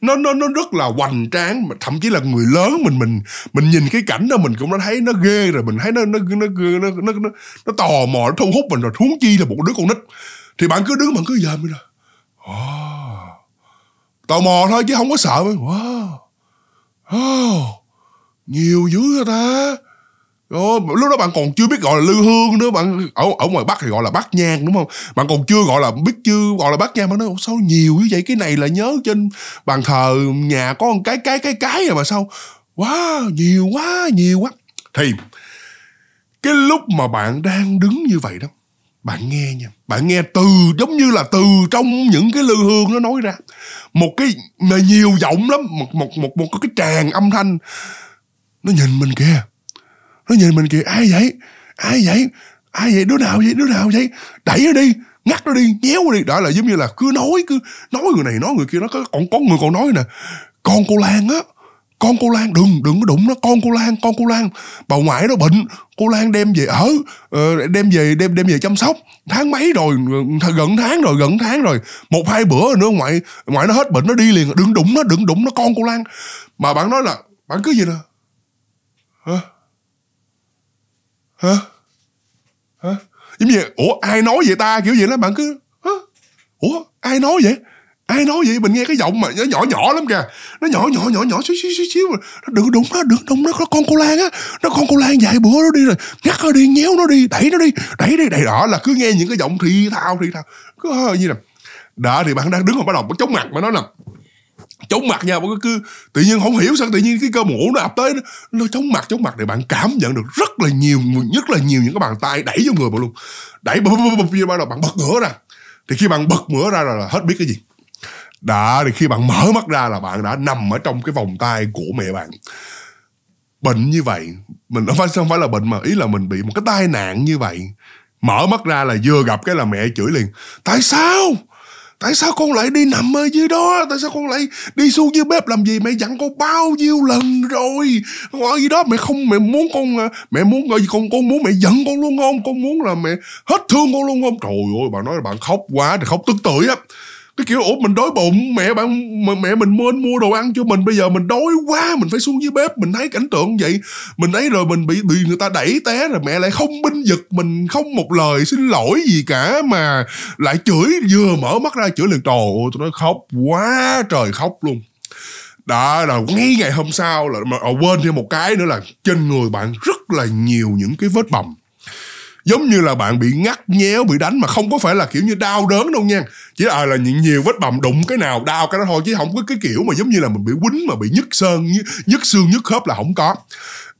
Nó nó nó rất là hoành tráng mà thậm chí là người lớn mình mình mình nhìn cái cảnh đó mình cũng đã thấy nó ghê rồi, mình thấy nó nó nó nó nó, nó, nó tò mò nó thu hút mình rồi, huống chi là một đứa con nít. Thì bạn cứ đứng bạn cứ dòm rồi. Tò mò thôi chứ không có sợ. Wow. Wow. Nhiều dữ vậy ta đó, lúc đó bạn còn chưa biết gọi là lư hương nữa bạn ở ở ngoài bắc thì gọi là bát nhang đúng không bạn còn chưa gọi là biết chưa gọi là bát nhang bạn nói sao nhiều như vậy cái này là nhớ trên bàn thờ nhà có một cái cái cái cái rồi à mà sao quá wow, nhiều quá nhiều quá thì cái lúc mà bạn đang đứng như vậy đó bạn nghe nha bạn nghe từ giống như là từ trong những cái lư hương nó nói ra một cái mà nhiều giọng lắm một một một một cái tràng âm thanh nó nhìn mình kìa nó nhìn mình kìa ai vậy ai vậy ai vậy đứa nào vậy đứa nào vậy đẩy nó đi ngắt nó đi nhéo nó đi đó là giống như là cứ nói cứ nói người này nói người kia nó có còn có người còn nói nè con cô lan á con cô lan đừng đừng có đụng nó con cô lan con cô lan bà ngoại nó bệnh cô lan đem về ở ờ, đem về đem đem về chăm sóc tháng mấy rồi gần tháng rồi gần tháng rồi một hai bữa nữa ngoại ngoại nó hết bệnh nó đi liền đừng đụng nó đừng đụng nó con cô lan mà bạn nói là bạn cứ gì nè hả hả hả giống như ủa ai nói vậy ta kiểu gì đó bạn cứ hả ủa ai nói vậy ai nói vậy mình nghe cái giọng mà nó nhỏ nhỏ lắm kìa nó nhỏ nhỏ nhỏ nhỏ xíu xíu xíu xíu nó đừng đụng nó đừng đụng nó con cô lan á nó con cô lan vài bữa nó đi rồi ngắt nó đi nhéo nó đi đẩy nó đi đẩy đi đẩy đó là cứ nghe những cái giọng thì thao thì thao cứ à, như là đó thì bạn đang đứng mà bắt đầu chống mặt mà nói là chống mặt nha cứ tự nhiên không hiểu sao tự nhiên cái cơ mũ nó ập tới nó, chống mặt chống mặt để bạn cảm nhận được rất là nhiều nhất là nhiều những cái bàn tay đẩy vô người bạn luôn đẩy bập bập bập vô bắt đầu bạn bật ngửa ra thì khi bạn bật ngửa ra rồi là hết biết cái gì đã thì khi bạn mở mắt ra là bạn đã nằm ở trong cái vòng tay của mẹ bạn bệnh như vậy mình không phải không phải là bệnh mà ý là mình bị một cái tai nạn như vậy mở mắt ra là vừa gặp cái là mẹ chửi liền tại sao tại sao con lại đi nằm ở dưới đó tại sao con lại đi xuống dưới bếp làm gì mẹ dặn con bao nhiêu lần rồi con ở dưới đó mẹ không mẹ muốn con à, mẹ muốn gì à, con con muốn mẹ giận con luôn không con muốn là mẹ hết thương con luôn không trời ơi bà nói là bạn khóc quá thì khóc tức tưởi á cái kiểu ủa mình đói bụng mẹ bạn mẹ mình mua mua đồ ăn cho mình bây giờ mình đói quá mình phải xuống dưới bếp mình thấy cảnh tượng vậy mình ấy rồi mình bị bị người ta đẩy té rồi mẹ lại không binh giật mình không một lời xin lỗi gì cả mà lại chửi vừa mở mắt ra chửi liền trời ơi tôi nói khóc quá trời khóc luôn đó là ngay ngày hôm sau là mà à, quên thêm một cái nữa là trên người bạn rất là nhiều những cái vết bầm giống như là bạn bị ngắt nhéo bị đánh mà không có phải là kiểu như đau đớn đâu nha chỉ là, à, là những nhiều vết bầm đụng cái nào đau cái đó thôi chứ không có cái kiểu mà giống như là mình bị quýnh mà bị nhức sơn nhức xương nhức khớp là không có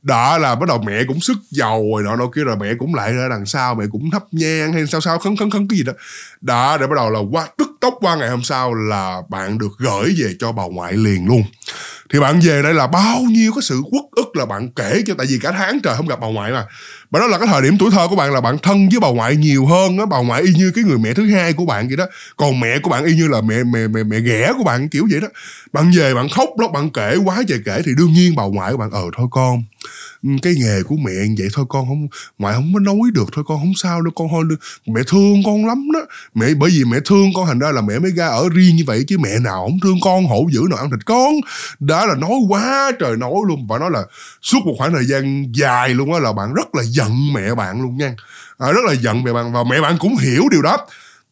đó là bắt đầu mẹ cũng sức dầu rồi nọ đâu kia rồi mẹ cũng lại ra đằng sau mẹ cũng thắp nhang hay sao sao khấn khấn khấn cái gì đó đó để bắt đầu là qua tức tốc qua ngày hôm sau là bạn được gửi về cho bà ngoại liền luôn thì bạn về đây là bao nhiêu cái sự uất ức là bạn kể cho tại vì cả tháng trời không gặp bà ngoại mà và đó là cái thời điểm tuổi thơ của bạn là bạn thân với bà ngoại nhiều hơn á bà ngoại y như cái người mẹ thứ hai của bạn vậy đó còn mẹ của bạn y như là mẹ mẹ mẹ mẹ ghẻ của bạn kiểu vậy đó bạn về bạn khóc lóc bạn kể quá trời kể thì đương nhiên bà ngoại của bạn ờ thôi con Ừ, cái nghề của mẹ vậy thôi con không ngoại không có nói được thôi con không sao đâu con thôi mẹ thương con lắm đó mẹ bởi vì mẹ thương con thành ra là mẹ mới ra ở riêng như vậy chứ mẹ nào không thương con hổ dữ nào ăn thịt con đã là nói quá trời nói luôn và nói là suốt một khoảng thời gian dài luôn á là bạn rất là giận mẹ bạn luôn nha à, rất là giận mẹ bạn và mẹ bạn cũng hiểu điều đó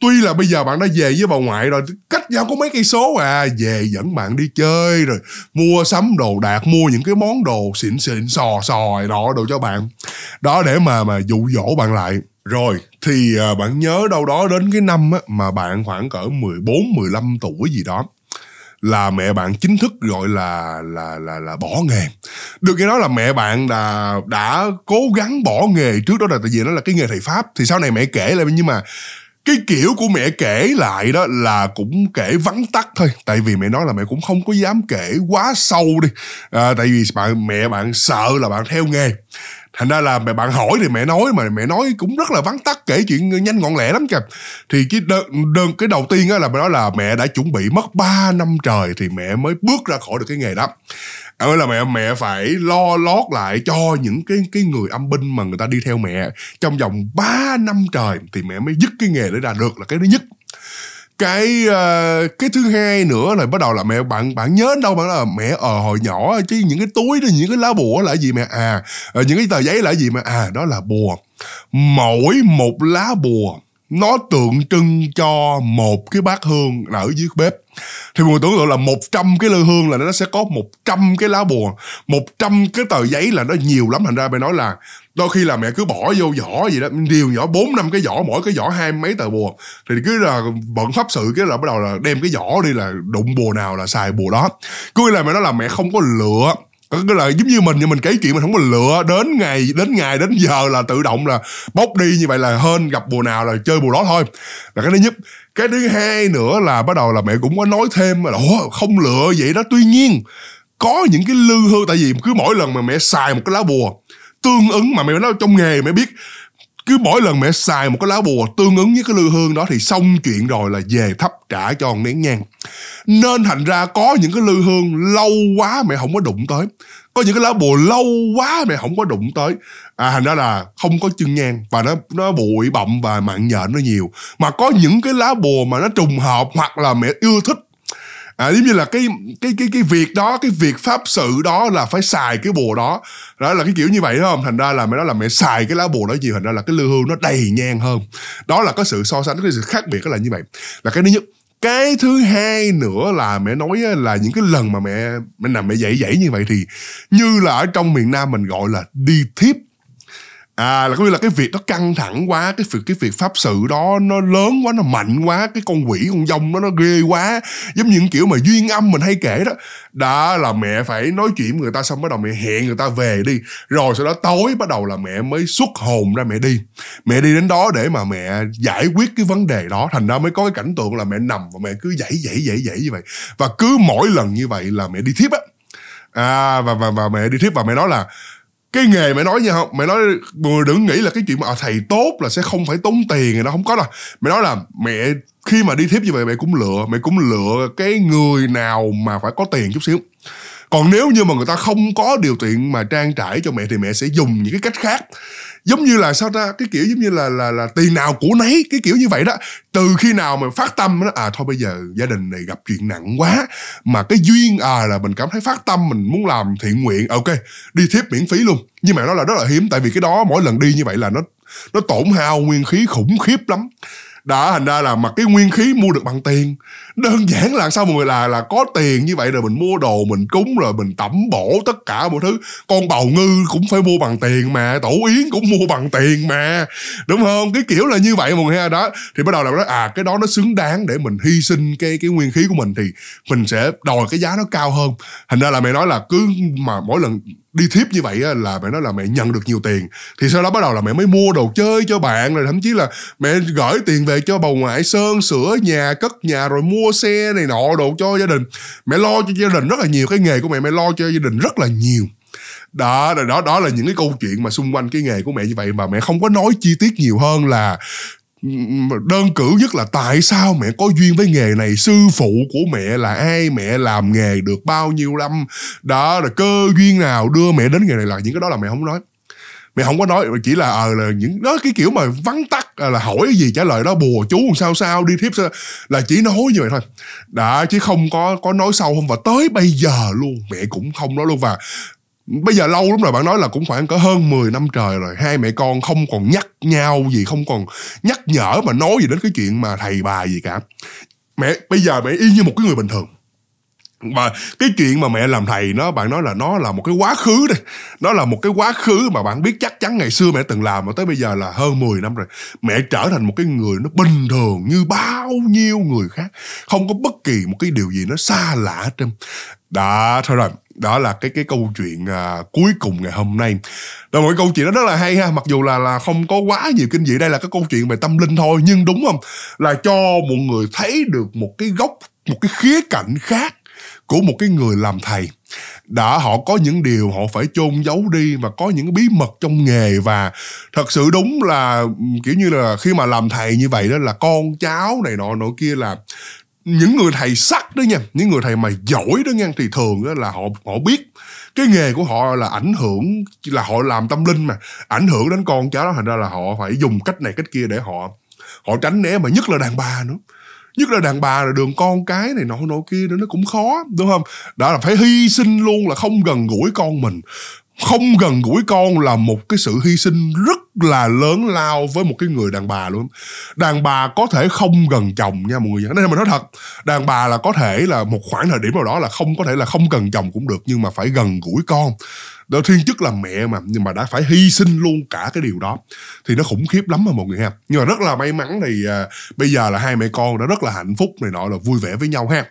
tuy là bây giờ bạn đã về với bà ngoại rồi cách nhau có mấy cây số à về dẫn bạn đi chơi rồi mua sắm đồ đạc mua những cái món đồ xịn xịn sò sò đó đồ cho bạn đó để mà mà dụ dỗ bạn lại rồi thì à, bạn nhớ đâu đó đến cái năm á, mà bạn khoảng cỡ 14 15 tuổi gì đó là mẹ bạn chính thức gọi là là là là bỏ nghề được cái đó là mẹ bạn là đã cố gắng bỏ nghề trước đó là tại vì nó là cái nghề thầy pháp thì sau này mẹ kể lại nhưng mà cái kiểu của mẹ kể lại đó là cũng kể vắn tắt thôi tại vì mẹ nói là mẹ cũng không có dám kể quá sâu đi à, tại vì bạn mẹ bạn sợ là bạn theo nghề thành ra là mẹ bạn hỏi thì mẹ nói mà mẹ nói cũng rất là vắn tắt kể chuyện nhanh gọn lẹ lắm kìa thì cái đơn, đơn cái đầu tiên á là mẹ nói là mẹ đã chuẩn bị mất 3 năm trời thì mẹ mới bước ra khỏi được cái nghề đó ừ là mẹ mẹ phải lo lót lại cho những cái cái người âm binh mà người ta đi theo mẹ trong vòng 3 năm trời thì mẹ mới dứt cái nghề để ra được là cái thứ nhất cái uh, cái thứ hai nữa là bắt đầu là mẹ bạn bạn nhớ đâu bạn là mẹ ờ hồi nhỏ chứ những cái túi đó những cái lá bùa là gì mẹ à ờ, những cái tờ giấy là gì mẹ à đó là bùa mỗi một lá bùa nó tượng trưng cho một cái bát hương là ở dưới bếp thì mọi người tưởng tượng là 100 cái lư hương là nó sẽ có 100 cái lá bùa 100 cái tờ giấy là nó nhiều lắm thành ra mẹ nói là đôi khi là mẹ cứ bỏ vô giỏ gì đó điều nhỏ bốn năm cái giỏ mỗi cái giỏ hai mấy tờ bùa thì cứ là bận pháp sự cái là bắt đầu là đem cái giỏ đi là đụng bùa nào là xài bùa đó cứ là mẹ nói là mẹ không có lựa cái là giống như mình nhưng mình kể chuyện mình không có lựa đến ngày đến ngày đến giờ là tự động là bốc đi như vậy là hên gặp bùa nào là chơi bùa đó thôi là cái thứ nhất cái thứ hai nữa là bắt đầu là mẹ cũng có nói thêm là không lựa vậy đó tuy nhiên có những cái lư hư tại vì cứ mỗi lần mà mẹ xài một cái lá bùa tương ứng mà mẹ nói trong nghề mẹ biết cứ mỗi lần mẹ xài một cái lá bùa tương ứng với cái lư hương đó thì xong chuyện rồi là về thắp trả cho con nén nhang nên thành ra có những cái lư hương lâu quá mẹ không có đụng tới có những cái lá bùa lâu quá mẹ không có đụng tới à thành ra là không có chân nhang và nó nó bụi bặm và mạng nhện nó nhiều mà có những cái lá bùa mà nó trùng hợp hoặc là mẹ yêu thích à, giống như là cái cái cái cái việc đó cái việc pháp sự đó là phải xài cái bùa đó đó là cái kiểu như vậy đúng không thành ra là mẹ đó là mẹ xài cái lá bùa đó nhiều thành ra là cái lư hương nó đầy nhang hơn đó là có sự so sánh cái sự khác biệt đó là như vậy là cái thứ nhất cái thứ hai nữa là mẹ nói là những cái lần mà mẹ mẹ nằm mẹ dậy dậy như vậy thì như là ở trong miền nam mình gọi là đi thiếp à là có nghĩa là cái việc nó căng thẳng quá cái việc cái việc pháp sự đó nó lớn quá nó mạnh quá cái con quỷ con dông nó nó ghê quá giống như những kiểu mà duyên âm mình hay kể đó đã là mẹ phải nói chuyện với người ta xong bắt đầu mẹ hẹn người ta về đi rồi sau đó tối bắt đầu là mẹ mới xuất hồn ra mẹ đi mẹ đi đến đó để mà mẹ giải quyết cái vấn đề đó thành ra mới có cái cảnh tượng là mẹ nằm và mẹ cứ dãy dãy dãy dãy như vậy và cứ mỗi lần như vậy là mẹ đi thiếp á à và và và mẹ đi thiếp và mẹ nói là cái nghề mày nói như không mày nói người đừng nghĩ là cái chuyện mà à, thầy tốt là sẽ không phải tốn tiền rồi nó không có đâu mày nói là mẹ khi mà đi thiếp như vậy mẹ cũng lựa mẹ cũng lựa cái người nào mà phải có tiền chút xíu còn nếu như mà người ta không có điều kiện mà trang trải cho mẹ thì mẹ sẽ dùng những cái cách khác giống như là sao ta cái kiểu giống như là là là tiền nào của nấy cái kiểu như vậy đó từ khi nào mà phát tâm đó à thôi bây giờ gia đình này gặp chuyện nặng quá mà cái duyên à là mình cảm thấy phát tâm mình muốn làm thiện nguyện ok đi thiếp miễn phí luôn nhưng mà nó là rất là hiếm tại vì cái đó mỗi lần đi như vậy là nó nó tổn hao nguyên khí khủng khiếp lắm đó thành ra là mà cái nguyên khí mua được bằng tiền đơn giản là sao mọi người là là có tiền như vậy rồi mình mua đồ mình cúng rồi mình tẩm bổ tất cả mọi thứ con bầu ngư cũng phải mua bằng tiền mà tổ yến cũng mua bằng tiền mà đúng không cái kiểu là như vậy mọi người ha đó thì bắt đầu là nói à cái đó nó xứng đáng để mình hy sinh cái cái nguyên khí của mình thì mình sẽ đòi cái giá nó cao hơn thành ra là mày nói là cứ mà mỗi lần đi thiếp như vậy á, là mẹ nói là mẹ nhận được nhiều tiền thì sau đó bắt đầu là mẹ mới mua đồ chơi cho bạn rồi thậm chí là mẹ gửi tiền về cho bầu ngoại sơn sửa nhà cất nhà rồi mua xe này nọ đồ cho gia đình mẹ lo cho gia đình rất là nhiều cái nghề của mẹ mẹ lo cho gia đình rất là nhiều đó đó đó là những cái câu chuyện mà xung quanh cái nghề của mẹ như vậy mà mẹ không có nói chi tiết nhiều hơn là đơn cử nhất là tại sao mẹ có duyên với nghề này sư phụ của mẹ là ai mẹ làm nghề được bao nhiêu năm đó là cơ duyên nào đưa mẹ đến nghề này là những cái đó là mẹ không nói mẹ không có nói chỉ là ờ à, là những đó cái kiểu mà vắn tắt ờ, là hỏi gì trả lời đó bùa chú sao sao đi thiếp sao là chỉ nói như vậy thôi đã chứ không có có nói sâu không và tới bây giờ luôn mẹ cũng không nói luôn và bây giờ lâu lắm rồi bạn nói là cũng khoảng có hơn 10 năm trời rồi hai mẹ con không còn nhắc nhau gì không còn nhắc nhở mà nói gì đến cái chuyện mà thầy bà gì cả mẹ bây giờ mẹ y như một cái người bình thường và cái chuyện mà mẹ làm thầy nó bạn nói là nó là một cái quá khứ đây nó là một cái quá khứ mà bạn biết chắc chắn ngày xưa mẹ từng làm mà tới bây giờ là hơn 10 năm rồi mẹ trở thành một cái người nó bình thường như bao nhiêu người khác không có bất kỳ một cái điều gì nó xa lạ trên đã thôi rồi đó là cái cái câu chuyện à, cuối cùng ngày hôm nay đó một câu chuyện đó rất là hay ha mặc dù là là không có quá nhiều kinh dị đây là cái câu chuyện về tâm linh thôi nhưng đúng không là cho một người thấy được một cái góc một cái khía cạnh khác của một cái người làm thầy đã họ có những điều họ phải chôn giấu đi và có những bí mật trong nghề và thật sự đúng là kiểu như là khi mà làm thầy như vậy đó là con cháu này nọ nọ kia là những người thầy sắc đó nha những người thầy mà giỏi đó nha thì thường là họ họ biết cái nghề của họ là ảnh hưởng là họ làm tâm linh mà ảnh hưởng đến con cháu đó thành ra là họ phải dùng cách này cách kia để họ họ tránh né mà nhất là đàn bà nữa nhất là đàn bà là đường con cái này nọ nọ kia nữa nó cũng khó đúng không đó là phải hy sinh luôn là không gần gũi con mình không gần gũi con là một cái sự hy sinh rất là lớn lao với một cái người đàn bà luôn đàn bà có thể không gần chồng nha mọi người nên mình nói thật đàn bà là có thể là một khoảng thời điểm nào đó là không có thể là không gần chồng cũng được nhưng mà phải gần gũi con đó thiên chức là mẹ mà nhưng mà đã phải hy sinh luôn cả cái điều đó thì nó khủng khiếp lắm mà mọi người ha nhưng mà rất là may mắn thì à, bây giờ là hai mẹ con đã rất là hạnh phúc này nọ là vui vẻ với nhau ha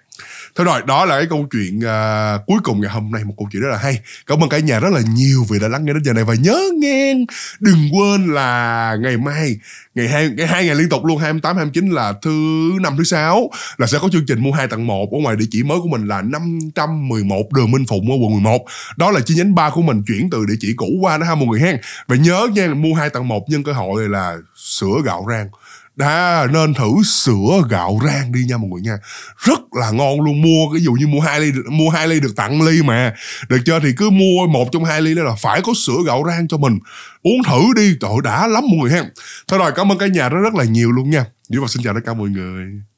thôi rồi đó là cái câu chuyện uh, cuối cùng ngày hôm nay một câu chuyện rất là hay cảm ơn cả nhà rất là nhiều vì đã lắng nghe đến giờ này và nhớ nghe đừng quên là ngày mai ngày hai ngày hai ngày liên tục luôn 28 29 là thứ năm thứ sáu là sẽ có chương trình mua hai tặng một ở ngoài địa chỉ mới của mình là 511 đường Minh Phụng ở quận 11 đó là chi nhánh ba của mình chuyển từ địa chỉ cũ qua đó ha mọi người hen và nhớ nha mua hai tặng một nhân cơ hội là sữa gạo rang đã nên thử sữa gạo rang đi nha mọi người nha rất là ngon luôn mua cái dụ như mua hai ly mua hai ly được tặng ly mà được chưa thì cứ mua một trong hai ly đó là phải có sữa gạo rang cho mình uống thử đi trời đã lắm mọi người ha thôi rồi cảm ơn cả nhà đó rất là nhiều luôn nha và xin chào tất cả mọi người